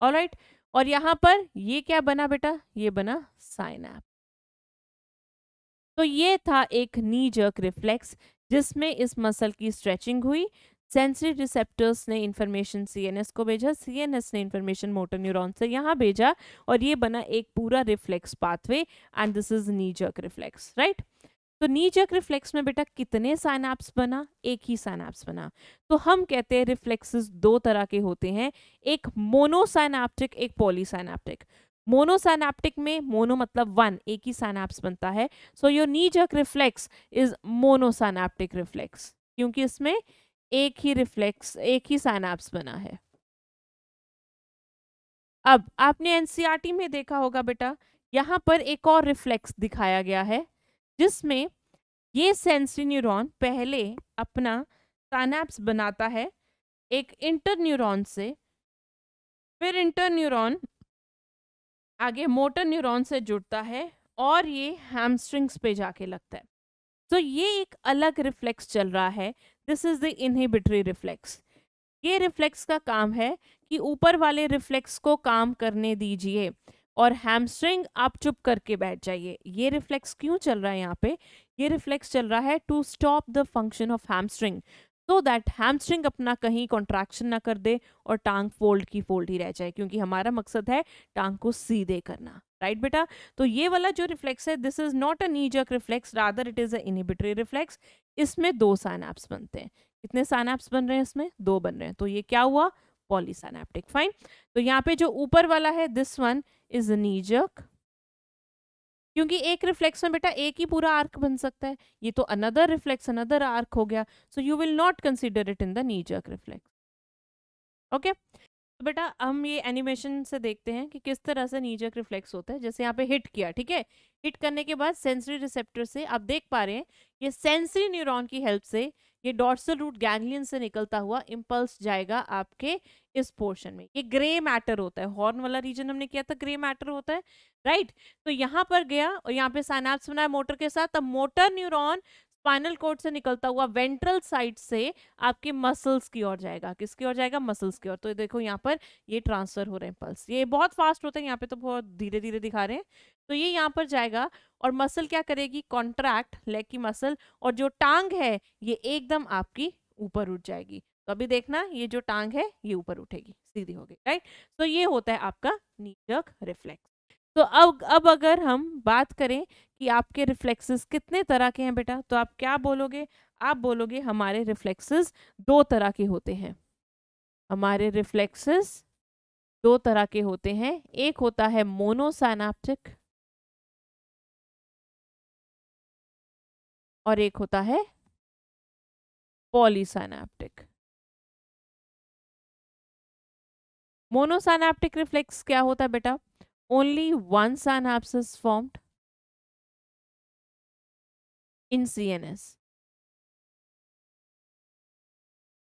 ऑल राइट और यहाँ पर ये क्या बना बेटा ये बना ऐप तो ये था एक नीजक रिफ्लेक्स जिसमें इस मसल की स्ट्रेचिंग हुई सेंसरी रिसेप्टर्स ने इन्फॉर्मेशन सीएनएस को भेजा सीएनएस ने इन्फॉर्मेशन मोटर न्यूरॉन से यहाँ भेजा और ये बना एक पूरा reflex pathway and this is knee jerk reflex right तो नीजक रिफ्लेक्स में बेटा कितने साइनाप्स बना एक ही साइनाप्स बना तो हम कहते हैं रिफ्लेक्सेस दो तरह के होते हैं एक मोनोसाइनाप्टिक एक पॉलीसाइनाप्टिक मोनोसाइनाप्टिक में मोनो मतलब वन एक ही साइनाप्स बनता है so your knee jerk reflex is monosynaptic reflex क्योंकि इसमें एक ही रिफ्लेक्स एक ही साइनाप्स बना है अब आपने एनसीईआरटी e में देखा होगा बेटा यहाँ पर एक और रिफ्लेक्स दिखाया गया है जिसमें ये सेंसरी न्यूरॉन पहले अपना साइनाप्स बनाता है एक इंटर न्यूरॉन से फिर इंटर न्यूरॉन आगे मोटर न्यूरॉन से जुड़ता है और ये हैमस्ट्रिंग्स पे जाके लगता है तो ये एक अलग रिफ्लेक्स चल रहा है this is the inhibitory reflex ये रिफ्लेक्स का काम है कि ऊपर वाले रिफ्लेक्स को काम करने दीजिए और हैमस्ट्रिंग आप चुप करके बैठ जाइए ये रिफ्लेक्स क्यों चल रहा है यहाँ पे ये रिफ्लेक्स चल रहा है to stop the function of hamstring so that hamstring अपना कहीं कॉन्ट्रैक्शन ना कर दे और टांग फोल्ड की फोल्ड ही रह जाए क्योंकि हमारा मकसद है टांग को सीधे करना राइट बेटा तो ये वाला जो रिफ्लेक्स है this is not a knee jerk reflex rather it is a inhibitory reflex इसमें दो साइनाप्स बनते हैं कितने साइनाप्स बन रहे हैं इसमें दो बन रहे हैं तो ये क्या हुआ पॉलीसाइनेप्टिक फाइन तो यहाँ पे जो ऊपर वाला है दिस वन इज नीजक क्योंकि एक रिफ्लेक्स में बेटा एक ही पूरा आर्क बन सकता है ये तो अनदर रिफ्लेक्स अनदर आर्क हो गया so you will not consider it in the knee jerk reflex okay तो बेटा हम ये एनिमेशन से देखते हैं कि किस तरह से नीजक रिफ्लेक्स होता है जैसे यहाँ पे हिट किया ठीक है हिट करने के बाद सेंसरी रिसेप्टर से आप देख पा रहे हैं ये सेंसरी न्यूरॉन की हेल्प से ये डॉर्सल रूट गैंगलियन से निकलता हुआ इम्पल्स जाएगा आपके इस पोर्शन में ये ग्रे मैटर होता है हॉर्न वाला रीजन हमने किया था ग्रे मैटर होता है राइट तो यहाँ पर गया और यहाँ पे साइनाप्स बनाया मोटर के साथ अब मोटर न्यूरॉन स्पाइनल कोड से निकलता हुआ वेंट्रल साइड से आपके मसल्स की ओर जाएगा किसकी ओर जाएगा मसल्स की ओर तो देखो यहाँ पर ये ट्रांसफर हो रहे हैं पल्स ये बहुत फास्ट होते हैं यहाँ पे तो बहुत धीरे धीरे दिखा रहे हैं तो ये यहाँ पर जाएगा और मसल क्या करेगी कॉन्ट्रैक्ट लेग की मसल और जो टांग है ये एकदम आपकी ऊपर उठ जाएगी तो अभी देखना ये जो टांग है ये ऊपर उठेगी सीधी होगी राइट तो ये होता है आपका नीचक रिफ्लेक्स तो अब अब अगर हम बात करें कि आपके रिफ्लेक्सेस कितने तरह के हैं बेटा तो आप क्या बोलोगे आप बोलोगे हमारे रिफ्लेक्सेस दो तरह के होते हैं हमारे रिफ्लेक्सेस दो तरह के होते हैं एक होता है मोनोसाइनाप्टिक और एक होता है पॉलीसाइनाप्टिक मोनोसाइनाप्टिक रिफ्लेक्स क्या होता है बेटा only one synapse is formed in CNS.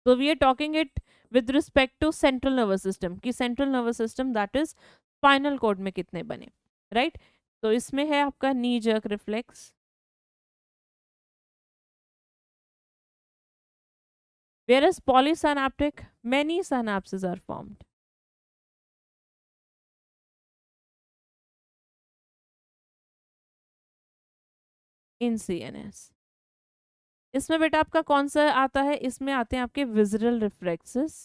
So we are talking it with respect to central nervous system ki central nervous system that is spinal cord mein kitne bane right? so isme hai aapka knee jerk reflex whereas polysynaptic many synapses are formed in C N S इसमें बेटा आपका कौन सा आता है इसमें आते हैं आपके visceral reflexes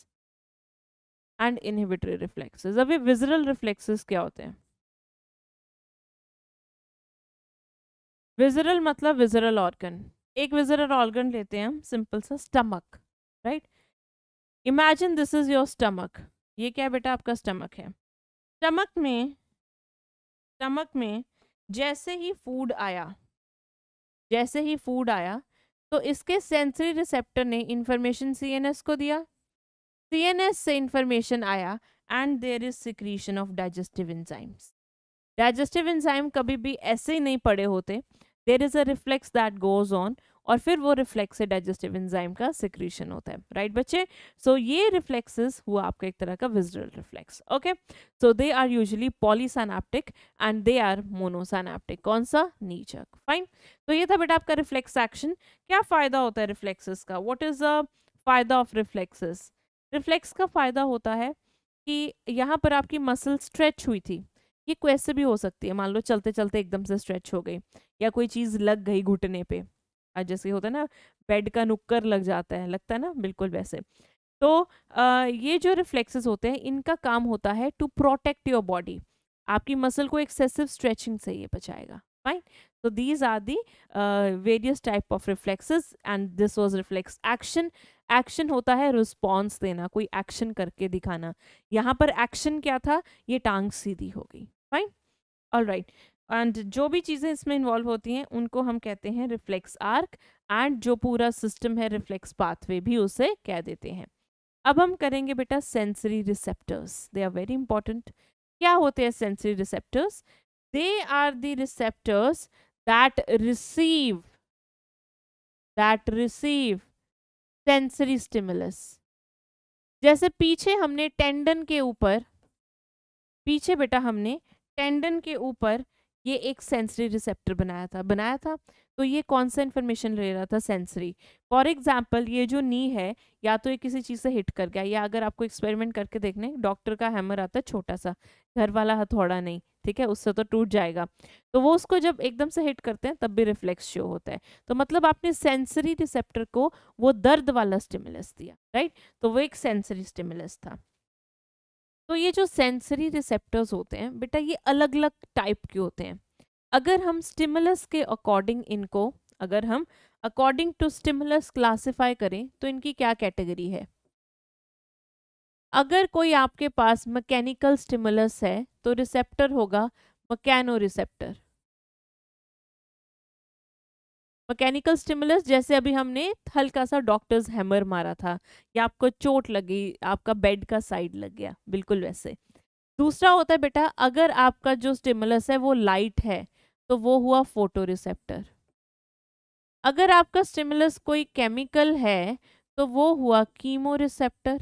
and inhibitory reflexes अब ये विजरल रिफ्लेक्सेस क्या होते हैं विजरल मतलब विजरल ऑर्गन एक विजरल ऑर्गन लेते हैं हम सिंपल सा stomach right imagine this is your stomach ये क्या बेटा आपका स्टमक है स्टमक में स्टमक में जैसे ही फूड आया जैसे ही फूड आया तो इसके सेंसरी रिसेप्टर ने इन्फॉर्मेशन सीएनएस को दिया सीएनएस से इंफॉर्मेशन आया and there is secretion of digestive enzymes digestive enzyme कभी भी ऐसे ही नहीं पड़े होते there is a reflex that goes on और फिर वो रिफ्लेक्स से डाइजेस्टिव एंजाइम का सिक्रीशन होता है राइट बच्चे सो so, ये रिफ्लेक्सेस हुआ आपका एक तरह का visceral reflex okay so they are usually polysynaptic and they are monosynaptic कौन सा नीचक फाइन तो ये था बेटा आपका रिफ्लेक्स एक्शन क्या फ़ायदा होता है रिफ्लेक्सेस का वॉट इज़ द फायदा ऑफ रिफ्लेक्सेस रिफ्लेक्स का फ़ायदा होता है कि यहाँ पर आपकी मसल स्ट्रेच हुई थी ये कैसे भी हो सकती है मान लो चलते चलते एकदम से स्ट्रेच हो गई या कोई चीज़ लग गई घुटने पे जैसे होता है ना बेड का नुक्कर लग जाता है लगता है ना बिल्कुल वैसे तो आ, ये जो रिफ्लेक्सेस होते हैं इनका काम होता है टू प्रोटेक्ट योर बॉडी आपकी मसल को एक्सेसिव स्ट्रेचिंग से ये बचाएगा fine so these are the various type of reflexes and this was reflex action action होता है रिस्पॉन्स देना कोई एक्शन करके दिखाना यहाँ पर एक्शन क्या था ये टांग सीधी हो गई फाइन ऑल राइट एंड जो भी चीज़ें इसमें इन्वॉल्व होती हैं उनको हम कहते हैं रिफ्लेक्स आर्क एंड जो पूरा सिस्टम है रिफ्लेक्स पाथवे भी उसे कह देते हैं अब हम करेंगे बेटा sensory receptors they are very important क्या होते हैं sensory receptors they are the receptors that receive that receive sensory stimulus जैसे पीछे हमने टेंडन के ऊपर पीछे बेटा हमने टेंडन के ऊपर ये एक सेंसरी रिसेप्टर बनाया था बनाया था तो ये कौन सा इन्फॉर्मेशन ले रहा था सेंसरी फॉर एग्जाम्पल ये जो नी है या तो ये किसी चीज़ से हिट कर गया या अगर आपको एक्सपेरिमेंट करके देखने डॉक्टर का हैमर आता है छोटा सा घर वाला हथौड़ा नहीं ठीक है उससे तो टूट जाएगा तो वो उसको जब एकदम से हिट करते हैं तब भी रिफ्लेक्स शो होता है तो मतलब आपने सेंसरी रिसेप्टर को वो दर्द वाला स्टिमुलस दिया राइट तो वो एक सेंसरी स्टिमुलस था तो ये जो सेंसरी रिसेप्टर्स होते हैं बेटा ये अलग अलग टाइप के होते हैं अगर हम स्टिमुलस के अकॉर्डिंग इनको अगर हम अकॉर्डिंग टू स्टिमुलस क्लासिफाई करें तो इनकी क्या कैटेगरी है अगर कोई आपके पास मैकेनिकल स्टिमुलस है तो रिसेप्टर होगा मकैनो रिसेप्टर मैकेनिकल स्टिमुलस जैसे अभी हमने हल्का सा डॉक्टर्स हैमर मारा था या आपको चोट लगी आपका बेड का साइड लग गया बिल्कुल वैसे दूसरा होता है बेटा अगर आपका जो स्टिमुलस है वो लाइट है तो वो हुआ फोटो रिसेप्टर अगर आपका स्टिमुलस कोई केमिकल है तो वो हुआ कीमो रिसेप्टर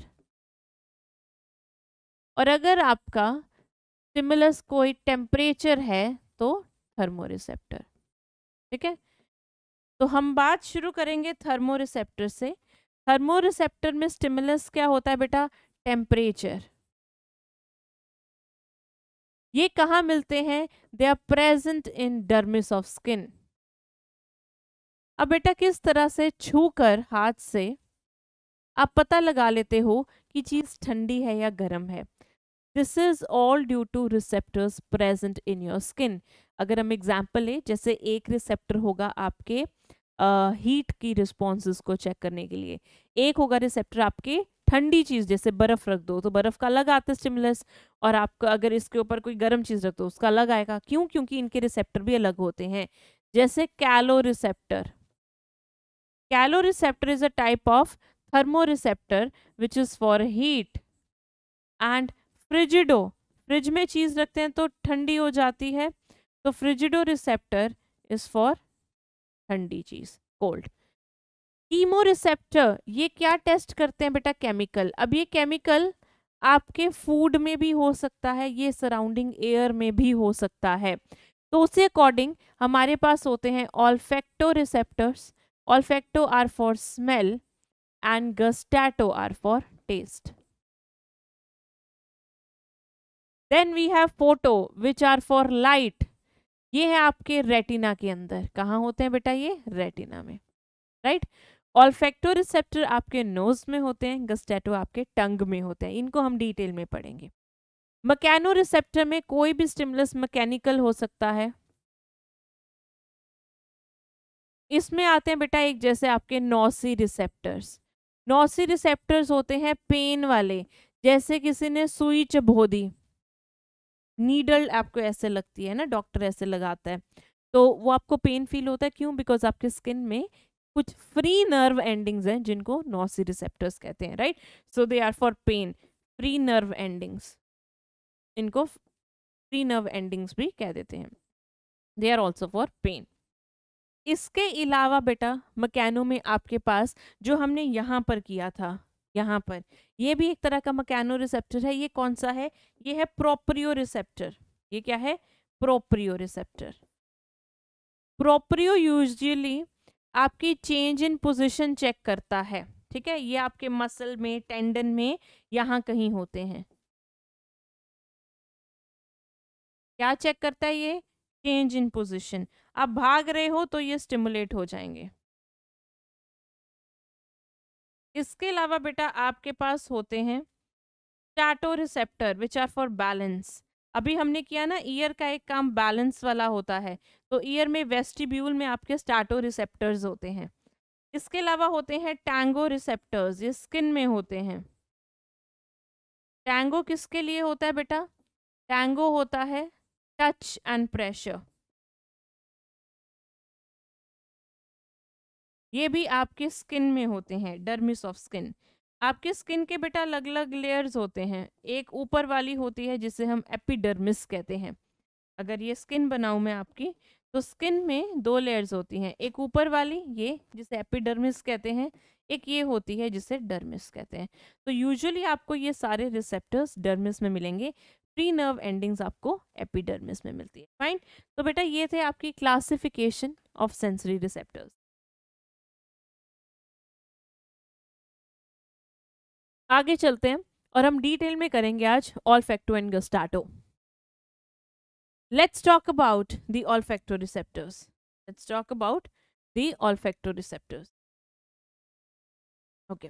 और अगर आपका स्टिमुलस कोई टेम्परेचर है तो थर्मो रिसेप्टर ठीक है तो हम बात शुरू करेंगे थर्मोरिसेप्टर से थर्मोरिसेप्टर में स्टिमुलस क्या होता है बेटा टेम्परेचर ये कहाँ मिलते हैं they are present in dermis of skin अब बेटा किस तरह से छू कर हाथ से आप पता लगा लेते हो कि चीज़ ठंडी है या गर्म है this is all due to receptors present in your skin अगर हम एग्जाम्पल लें जैसे एक रिसेप्टर होगा आपके हीट uh, की रिस्पॉन्स को चेक करने के लिए एक होगा रिसेप्टर आपके ठंडी चीज़ जैसे बर्फ़ रख दो तो बर्फ़ का अलग आता है स्टिमुलस और आपका अगर इसके ऊपर कोई गर्म चीज़ रख दो उसका अलग आएगा क्यों क्योंकि इनके रिसेप्टर भी अलग होते हैं जैसे caloreceptor caloreceptor is a type of thermoreceptor which is for heat and frigido fridge में चीज़ रखते हैं तो ठंडी हो जाती है तो फ्रिजिडो रिसेप्टर इज़ फॉर ठंडी चीज़ कोल्ड कीमो रिसेप्टर ये क्या टेस्ट करते हैं बेटा केमिकल अब ये केमिकल आपके फूड में भी हो सकता है ये सराउंडिंग एयर में भी हो सकता है तो उसी अकॉर्डिंग हमारे पास होते हैं olfacto receptors olfacto are for smell and gustato are for taste then we have photo which are for light ये है आपके रेटिना के अंदर कहाँ होते हैं बेटा ये रेटिना में राइट ऑल्फेक्टो रिसेप्टर आपके नोज में होते हैं गस्टेटो आपके टंग में होते हैं इनको हम डिटेल में पढ़ेंगे मकैनो रिसेप्टर में कोई भी स्टिमुलस मकैनिकल हो सकता है इसमें आते हैं बेटा एक जैसे आपके नौसी रिसेप्टर्स नौसी रिसेप्टर्स होते हैं पेन वाले जैसे किसी ने सुई चबो दी नीडल आपको ऐसे लगती है ना डॉक्टर ऐसे लगाता है तो वो आपको पेन फील होता है क्यों बिकॉज आपके स्किन में कुछ फ्री नर्व एंडिंग्स हैं जिनको नॉसी रिसेप्टर्स कहते हैं right so they are for pain free nerve endings इनको फ्री नर्व एंडिंग्स भी कह देते हैं they are also for pain इसके अलावा बेटा मकैनो में आपके पास जो हमने यहाँ पर किया था यहाँ पर ये भी एक तरह का मकैनो रिसेप्टर है ये कौन सा है ये है प्रोप्रियो रिसेप्टर ये क्या है प्रोप्रियो रिसेप्टर प्रोप्रियो यूजली आपकी चेंज इन पोजिशन चेक करता है ठीक है ये आपके मसल में टेंडन में यहाँ कहीं होते हैं क्या चेक करता है ये चेंज इन पोजिशन आप भाग रहे हो तो ये स्टिमुलेट हो जाएंगे इसके अलावा बेटा आपके पास होते हैं stato receptor which are for balance अभी हमने किया ना ईयर का एक काम बैलेंस वाला होता है तो ईयर में वेस्टिब्यूल में आपके स्टाटो रिसेप्टर्स होते हैं इसके अलावा होते हैं टैंगो रिसेप्टर्स ये स्किन में होते हैं टैंगो किसके लिए होता है बेटा टैंगो होता है टच एंड प्रेशर ये भी आपके स्किन में होते हैं डर्मिस ऑफ स्किन आपके स्किन के बेटा अलग अलग लेयर्स होते हैं एक ऊपर वाली होती है जिसे हम एपिडर्मिस कहते हैं अगर ये स्किन बनाऊँ मैं आपकी तो स्किन में दो लेयर्स होती हैं एक ऊपर वाली ये जिसे एपिडर्मिस कहते हैं एक ये होती है जिसे डर्मिस कहते हैं तो यूजुअली आपको ये सारे रिसेप्टर्स डर्मिस में मिलेंगे प्री नर्व एंडिंग्स आपको एपिडर्मिस में मिलती है फाइन तो बेटा ये थे आपकी क्लासिफिकेशन ऑफ सेंसरी रिसेप्टर्स आगे चलते हैं और हम डिटेल में करेंगे आज olfacto and gustato let's talk about the olfacto receptors let's talk about the olfacto receptors okay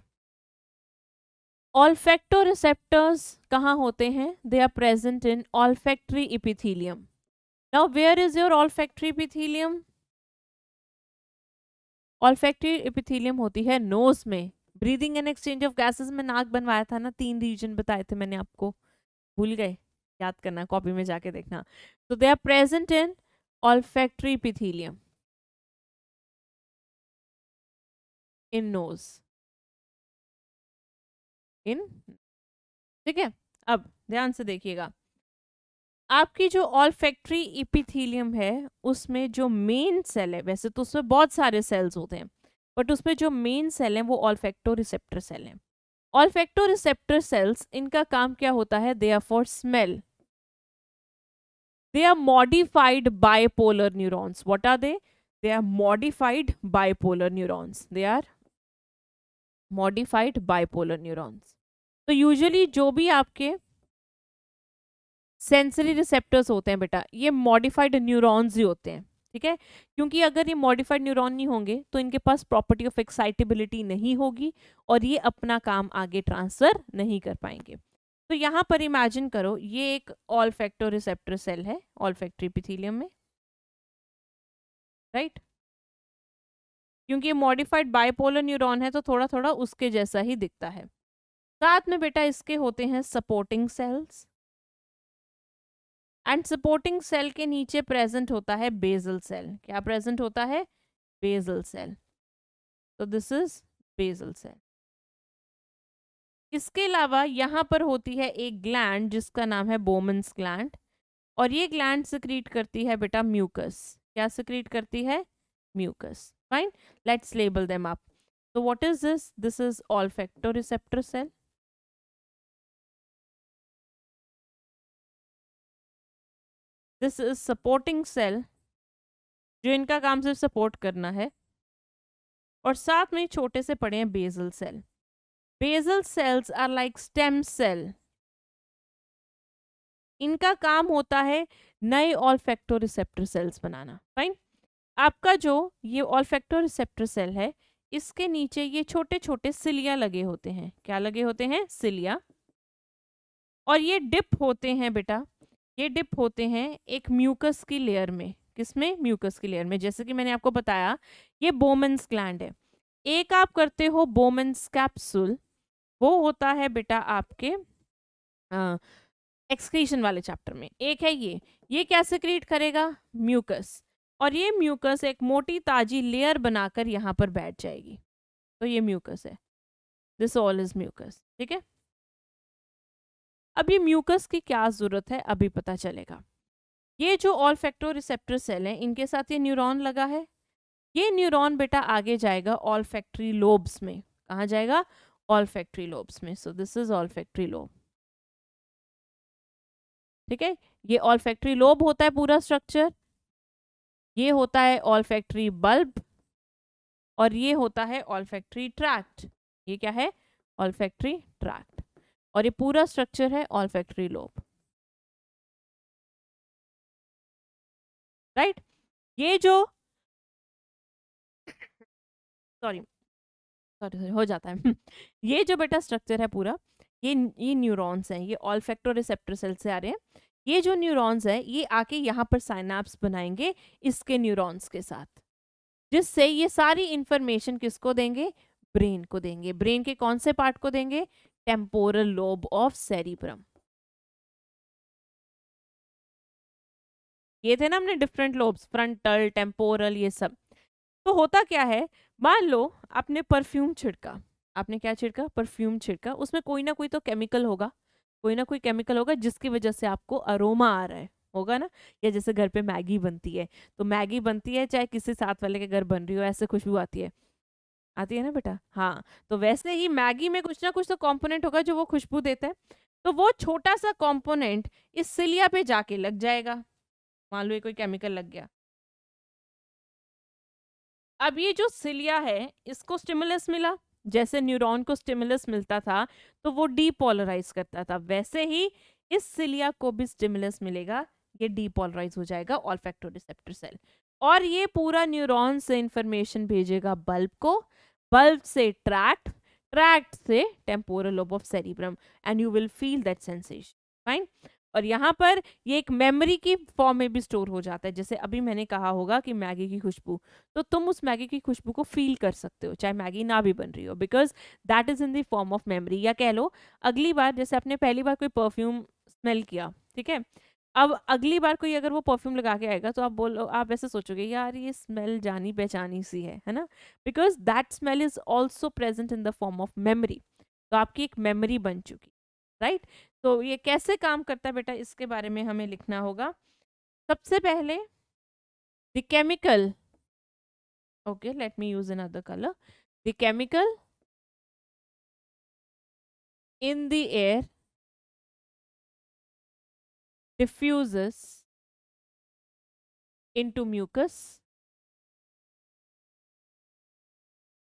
olfacto receptors कहाँ होते हैं they are present in olfactory epithelium now where is your olfactory epithelium olfactory epithelium होती है nose में breathing and exchange of gases में नाक बनवाया था ना तीन रीजन बताए थे मैंने आपको भूल गए याद करना कॉपी में जाके देखना तो they are present in olfactory epithelium in nose in ठीक है अब ध्यान से देखिएगा आपकी जो ऑल फैक्ट्री इपिथीलियम है उसमें जो मेन सेल है वैसे तो उसमें बहुत सारे सेल्स होते हैं बट उसमें जो मेन सेल हैं वो ऑल्फेक्टो रिसेप्टर सेल हैं ऑल्फेक्टो रिसेप्टर सेल्स इनका काम क्या होता है they are for smell they are modified bipolar neurons what are they they are modified bipolar neurons they are modified bipolar neurons तो यूजली जो भी आपके सेंसरी रिसेप्टर्स होते हैं बेटा ये मॉडिफाइड न्यूरॉन्स ही होते हैं ठीक है क्योंकि अगर ये मॉडिफाइड न्यूरॉन नहीं होंगे तो इनके पास प्रॉपर्टी ऑफ एक्साइटेबिलिटी नहीं होगी और ये अपना काम आगे ट्रांसफर नहीं कर पाएंगे तो यहाँ पर इमेजिन करो ये एक ऑल फैक्टर रिसेप्टर सेल है ऑल फैक्ट्री पिथीलियम में राइट right? क्योंकि ये मॉडिफाइड बायपोलर न्यूरॉन है तो थोड़ा थोड़ा उसके जैसा ही दिखता है साथ में बेटा इसके होते हैं supporting cells and supporting cell के नीचे प्रेजेंट होता है बेजल सेल क्या प्रेजेंट होता है बेजल सेल तो दिस इज बेजल सेल इसके अलावा यहाँ पर होती है एक ग्लैंड जिसका नाम है बोमन्स ग्लैंड और ये ग्लैंड सिक्रीट करती है बेटा म्यूकस क्या सिक्रीट करती है mucus fine let's label them up तो what is this this is all receptor cell this is supporting cell जो इनका काम सिर्फ सपोर्ट करना है और साथ में छोटे से पड़े हैं basal cell basal cells are like stem cell इनका काम होता है नए ऑल रिसेप्टर सेल्स बनाना फाइन आपका जो ये ऑल्फेक्टो रिसेप्टर सेल है इसके नीचे ये छोटे छोटे सिलिया लगे होते हैं क्या लगे होते हैं सिलिया और ये डिप होते हैं बेटा ये डिप होते हैं एक म्यूकस की लेयर में किसमें म्यूकस की लेयर में जैसे कि मैंने आपको बताया ये बोमेंस ग्लैंड है एक आप करते हो बोमेंस कैप्सूल वो होता है बेटा आपके एक्सक्रीशन वाले चैप्टर में एक है ये ये कैसे क्रिएट करेगा म्यूकस और ये म्यूकस एक मोटी ताजी लेयर बनाकर यहाँ पर बैठ जाएगी तो ये म्यूकस है दिस ऑल इज म्यूकस ठीक है अब ये म्यूकस की क्या ज़रूरत है अभी पता चलेगा ये जो ऑल फैक्टो रिसेप्टर सेल है इनके साथ ये न्यूरॉन लगा है ये न्यूरॉन बेटा आगे जाएगा ऑल फैक्ट्री लोब्स में कहा जाएगा ऑल फैक्ट्री लोब्स में so this is olfactory lobe ठीक है ये ऑल फैक्ट्री लोब होता है पूरा स्ट्रक्चर ये होता है ऑल फैक्ट्री बल्ब और ये होता है ऑल फैक्ट्री ट्रैक्ट ये क्या है ऑल फैक्ट्री ट्रैक्ट और ये पूरा स्ट्रक्चर है ऑल फैक्ट्री लोब राइट ये जो सॉरी सॉरी सॉरी हो जाता है ये जो बेटा स्ट्रक्चर है पूरा ये ये न्यूरॉन्स हैं ये ऑल फैक्टर रिसेप्टर सेल से आ रहे हैं ये जो न्यूरॉन्स हैं ये आके यहाँ पर साइनाप्स बनाएंगे इसके न्यूरॉन्स के साथ जिससे ये सारी इंफॉर्मेशन किसको देंगे ब्रेन को देंगे ब्रेन के कौन से पार्ट को देंगे टेम्पोरल लोब ऑफ सेरिब्रम ये थे ना हमने डिफरेंट लोब्स फ्रंटल टेम्पोरल ये सब तो होता क्या है मान लो आपने परफ्यूम छिड़का आपने क्या छिड़का परफ्यूम छिड़का उसमें कोई ना कोई तो केमिकल होगा कोई ना कोई केमिकल होगा जिसकी वजह से आपको अरोमा आ रहा है होगा ना या जैसे घर पे मैगी बनती है तो मैगी बनती है चाहे किसी साथ वाले के घर बन रही हो ऐसे खुशबू आती है आती है ना बेटा हाँ तो वैसे ही मैगी में कुछ ना कुछ तो कंपोनेंट होगा जो वो खुशबू देता है तो वो छोटा सा कंपोनेंट इस सिलिया पे जाके लग जाएगा मान लो ये कोई केमिकल लग गया अब ये जो सिलिया है इसको स्टिमुलस मिला जैसे न्यूरॉन को स्टिमुलस मिलता था तो वो डीपोलराइज करता था वैसे ही इस सिलिया को भी स्टिमुलस मिलेगा ये डीपोलराइज हो जाएगा ऑल रिसेप्टर सेल और ये पूरा न्यूरॉन से इंफॉर्मेशन भेजेगा बल्ब को बल्ब से ट्रैक्ट ट्रैक्ट से temporal lobe of cerebrum and you will feel that sensation fine और यहाँ पर ये एक मेमोरी की फॉर्म में भी स्टोर हो जाता है जैसे अभी मैंने कहा होगा कि मैगी की खुशबू तो तुम उस मैगी की खुशबू को फील कर सकते हो चाहे मैगी ना भी बन रही हो because that is in the form of memory या कह लो अगली बार जैसे आपने पहली बार कोई परफ्यूम स्मेल किया ठीक है अब अगली बार कोई अगर वो परफ्यूम लगा के आएगा तो आप बोलो आप ऐसे सोचोगे यार ये स्मेल जानी पहचानी सी है है ना because that smell is also present in the form of memory तो आपकी एक मेमरी बन चुकी राइट right? तो ये कैसे काम करता है बेटा इसके बारे में हमें लिखना होगा सबसे पहले the chemical okay let me use other colour the chemical in the air diffuses into mucus.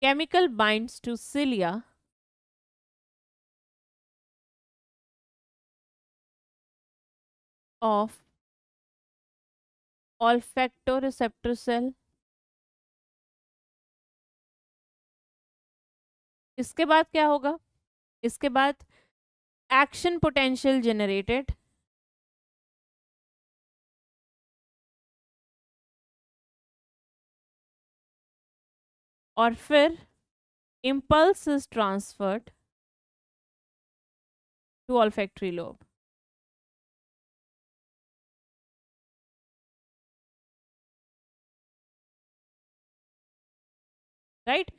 Chemical binds to cilia. of olfactoreceptor cell इसके बाद क्या होगा इसके बाद एक्शन पोटेंशियल जेनरेटेड और फिर is transferred to olfactory lobe right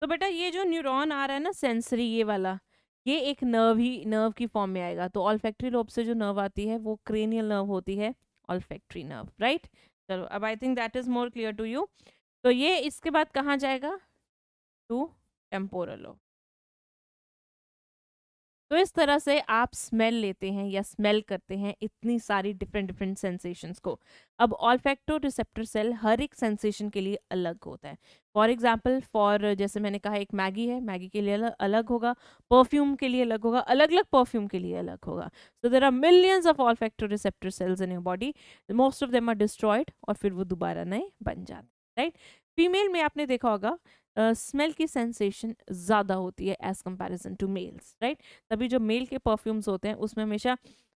तो बेटा ये जो न्यूरॉन आ रहा है ना सेंसरी ये वाला ये एक नर्व ही नर्व की फॉर्म में आएगा तो ऑल्फैक्ट्री लोब से जो नर्व आती है वो क्रेनियल नर्व होती है ऑल्फैक्ट्री नर्व राइट चलो अब I think that is more clear to you तो ये इसके बाद कहाँ जाएगा टू टेम्पोरलो तो इस तरह से आप स्मेल लेते हैं या स्मेल करते हैं इतनी सारी डिफरेंट डिफरेंट सेंसेशंस को अब ऑलफैक्टो रिसेप्टर सेल हर एक सेंसेशन के लिए अलग होता है फॉर एग्जाम्पल फॉर जैसे मैंने कहा एक मैगी है मैगी के लिए अलग होगा परफ्यूम के लिए अलग होगा अलग अलग परफ्यूम के लिए अलग होगा so there are millions of olfacto receptor cells in your body most of them are destroyed और फिर वो दोबारा नए बन जाते राइट फीमेल में आपने देखा होगा स्मेल uh, की सेंसेशन ज़्यादा होती है as comparison to males right तभी जो मेल के परफ्यूम्स होते हैं उसमें हमेशा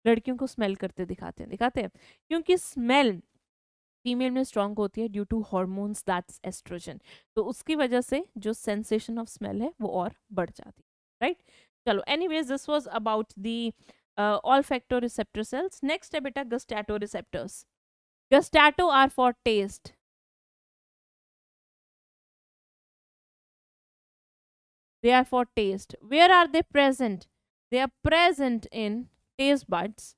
लड़कियों को स्मेल करते दिखाते हैं दिखाते हैं क्योंकि स्मेल फीमेल में स्ट्रांग होती है due to hormones that's oestrogen तो उसकी वजह से जो सेंसेशन ऑफ स्मेल है वो और बढ़ जाती है राइट चलो any this was about the olfactory receptor cells next है बेटा gustatory receptors gustatory are for taste They are for taste. Where are they present? They are present in taste buds.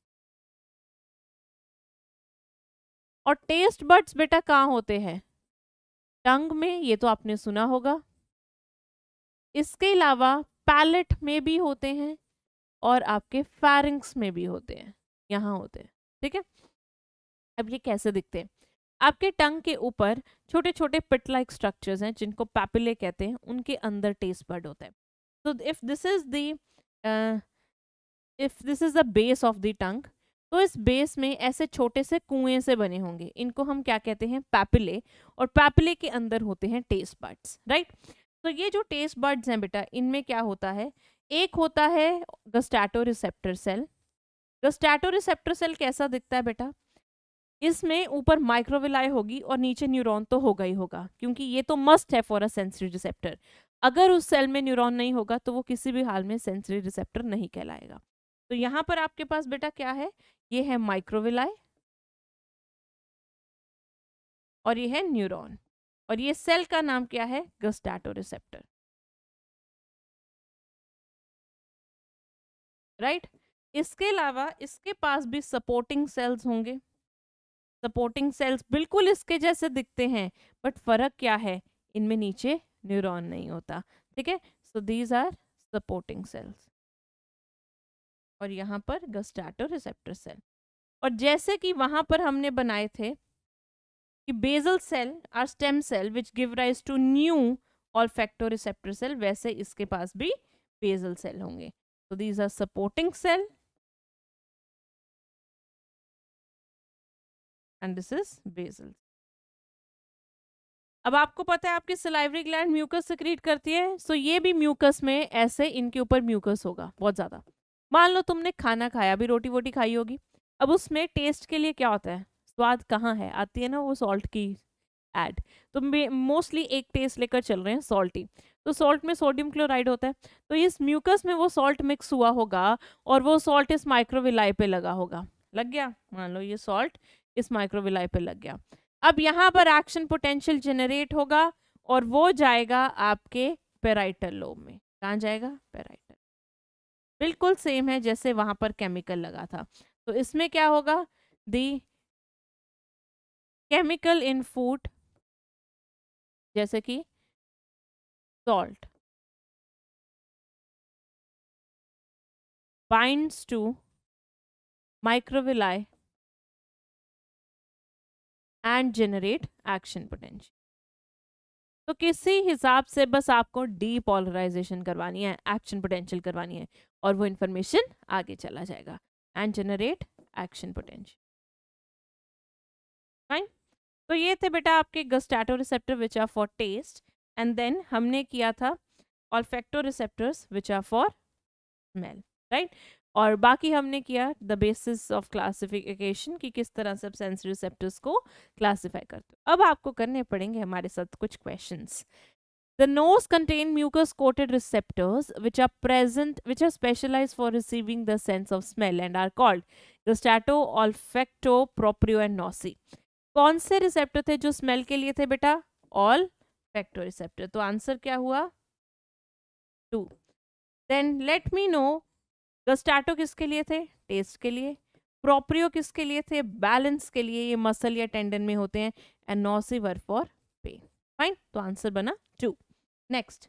और taste buds बेटा कहाँ होते हैं टंग में ये तो आपने सुना होगा इसके अलावा पैलेट में भी होते हैं और आपके फैरिंग्स में भी होते हैं यहाँ होते हैं ठीक है अब ये कैसे दिखते हैं आपके टंग के ऊपर छोटे छोटे पिट लाइक स्ट्रक्चर्स हैं जिनको पैपिले कहते हैं उनके अंदर टेस्ट बर्ड होता है तो if this is the if this is the base of the tongue तो इस बेस में ऐसे छोटे से कुएं से बने होंगे इनको हम क्या कहते हैं पैपिले और पैपिले के अंदर होते हैं टेस्ट बर्ड्स राइट तो ये जो टेस्ट बर्ड्स हैं बेटा इनमें क्या होता है एक होता है gustato receptor cell gustato receptor cell कैसा दिखता है बेटा इसमें ऊपर माइक्रोविलाई होगी और नीचे न्यूरॉन तो होगा ही होगा क्योंकि ये तो मस्ट है फॉर अ सेंसरी रिसेप्टर अगर उस सेल में न्यूरॉन नहीं होगा तो वो किसी भी हाल में सेंसरी रिसेप्टर नहीं कहलाएगा तो यहाँ पर आपके पास बेटा क्या है ये है माइक्रोविलाई और ये है न्यूरॉन और ये सेल का नाम क्या है गस्टाटो रिसेप्टर राइट right? इसके अलावा इसके पास भी सपोर्टिंग सेल्स होंगे सपोर्टिंग सेल्स बिल्कुल इसके जैसे दिखते हैं बट फर्क क्या है इनमें नीचे न्यूरॉन नहीं होता ठीक है so these are supporting cells और यहाँ पर गस्टाटो रिसेप्टर सेल और जैसे कि वहाँ पर हमने बनाए थे कि basal cell are stem cell which give rise to new olfactory receptor cell वैसे इसके पास भी बेजल सेल होंगे so these are supporting cell and this is basal अब आपको पता है आपकी सिलाइवरी ग्लैंड म्यूकस सिक्रीट करती है सो ये भी म्यूकस में ऐसे इनके ऊपर म्यूकस होगा बहुत ज़्यादा मान लो तुमने खाना खाया अभी रोटी वोटी खाई होगी अब उसमें टेस्ट के लिए क्या होता है स्वाद कहाँ है आती है ना वो सॉल्ट की ऐड तो मोस्टली एक टेस्ट लेकर चल रहे हैं सॉल्टी तो सॉल्ट में सोडियम क्लोराइड होता है तो इस म्यूकस में वो सॉल्ट मिक्स हुआ होगा और वो सॉल्ट इस माइक्रोविलाई पे लगा होगा लग गया मान लो ये सॉल्ट इस माइक्रोविलाई पे लग गया अब यहाँ पर एक्शन पोटेंशियल जनरेट होगा और वो जाएगा आपके पेराइटल लोब में कहाँ जाएगा पेराइटल बिल्कुल सेम है जैसे वहाँ पर केमिकल लगा था तो इसमें क्या होगा दी केमिकल इन फूड जैसे कि salt binds to microvilli and generate action potential तो किसी हिसाब से बस आपको डीपोलराइजेशन करवानी है एक्शन पोटेंशियल करवानी है और वो इन्फॉर्मेशन आगे चला जाएगा and generate action potential fine तो ये थे बेटा आपके gustatory receptor which are for taste and then हमने किया था olfactory receptors which are for smell right और बाकी हमने किया द बेसिस ऑफ क्लासिफिकेशन कि किस तरह से आप सेंस रिसेप्टर्स को क्लासिफाई करते अब आपको करने पड़ेंगे हमारे साथ कुछ question the nose contain mucus coated receptors which are present which are specialize for receiving the sense of smell and are called the gustatory olfactory proprio and noci कौन से रिसेप्टर थे जो स्मेल के लिए थे बेटा ऑल फैक्टो रिसेप्टर तो answer क्या हुआ two then let me know gustatory किसके लिए थे टेस्ट के लिए प्रोप्रियो किसके लिए थे बैलेंस के लिए ये मसल या टेंडन में होते हैं and nociceptor for pain fine तो आंसर बना two next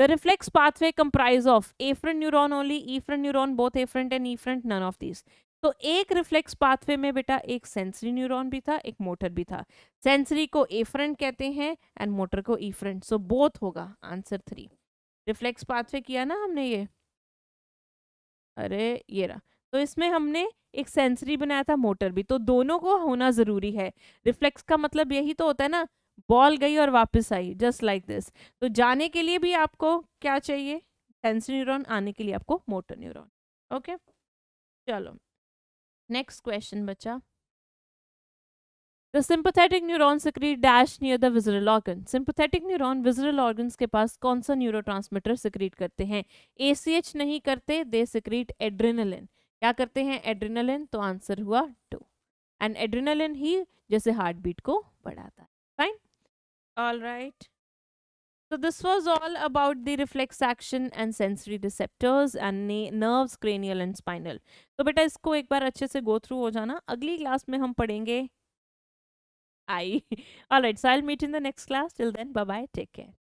The reflex pathway comprises of afferent neuron only, efferent neuron, both afferent and efferent, none of these. तो एक रिफ्लेक्स पाथवे में बेटा एक सेंसरी न्यूरॉन भी था एक मोटर भी था सेंसरी को एफरेंट कहते हैं एंड मोटर को ईफरेंट सो बोथ होगा आंसर थ्री रिफ्लेक्स पाथवे किया ना हमने ये अरे ये रहा तो इसमें हमने एक सेंसरी बनाया था मोटर भी तो दोनों को होना ज़रूरी है रिफ्लेक्स का मतलब यही तो होता है ना बॉल गई और वापस आई जस्ट लाइक दिस तो जाने के लिए भी आपको क्या चाहिए सेंसरी न्यूरॉन आने के लिए आपको मोटर न्यूरॉन ओके चलो नेक्स्ट क्वेश्चन बच्चा The sympathetic neuron secrete dash near the visceral organ. Sympathetic neuron visceral organs के पास कौन सा न्यूरोट्रांसमीटर secrete करते हैं ACH नहीं करते they secrete adrenaline. क्या करते हैं एड्रेनलिन तो आंसर हुआ टू एंड एड्रेनलिन ही जैसे हार्ट बीट को बढ़ाता है fine all right So this was all about the reflex action and sensory receptors and nerves cranial and spinal. तो बेटा इसको एक बार अच्छे से गो थ्रू हो जाना अगली क्लास में हम पढ़ेंगे I. All right. So I'll meet in the next class. Till then, bye bye. Take care.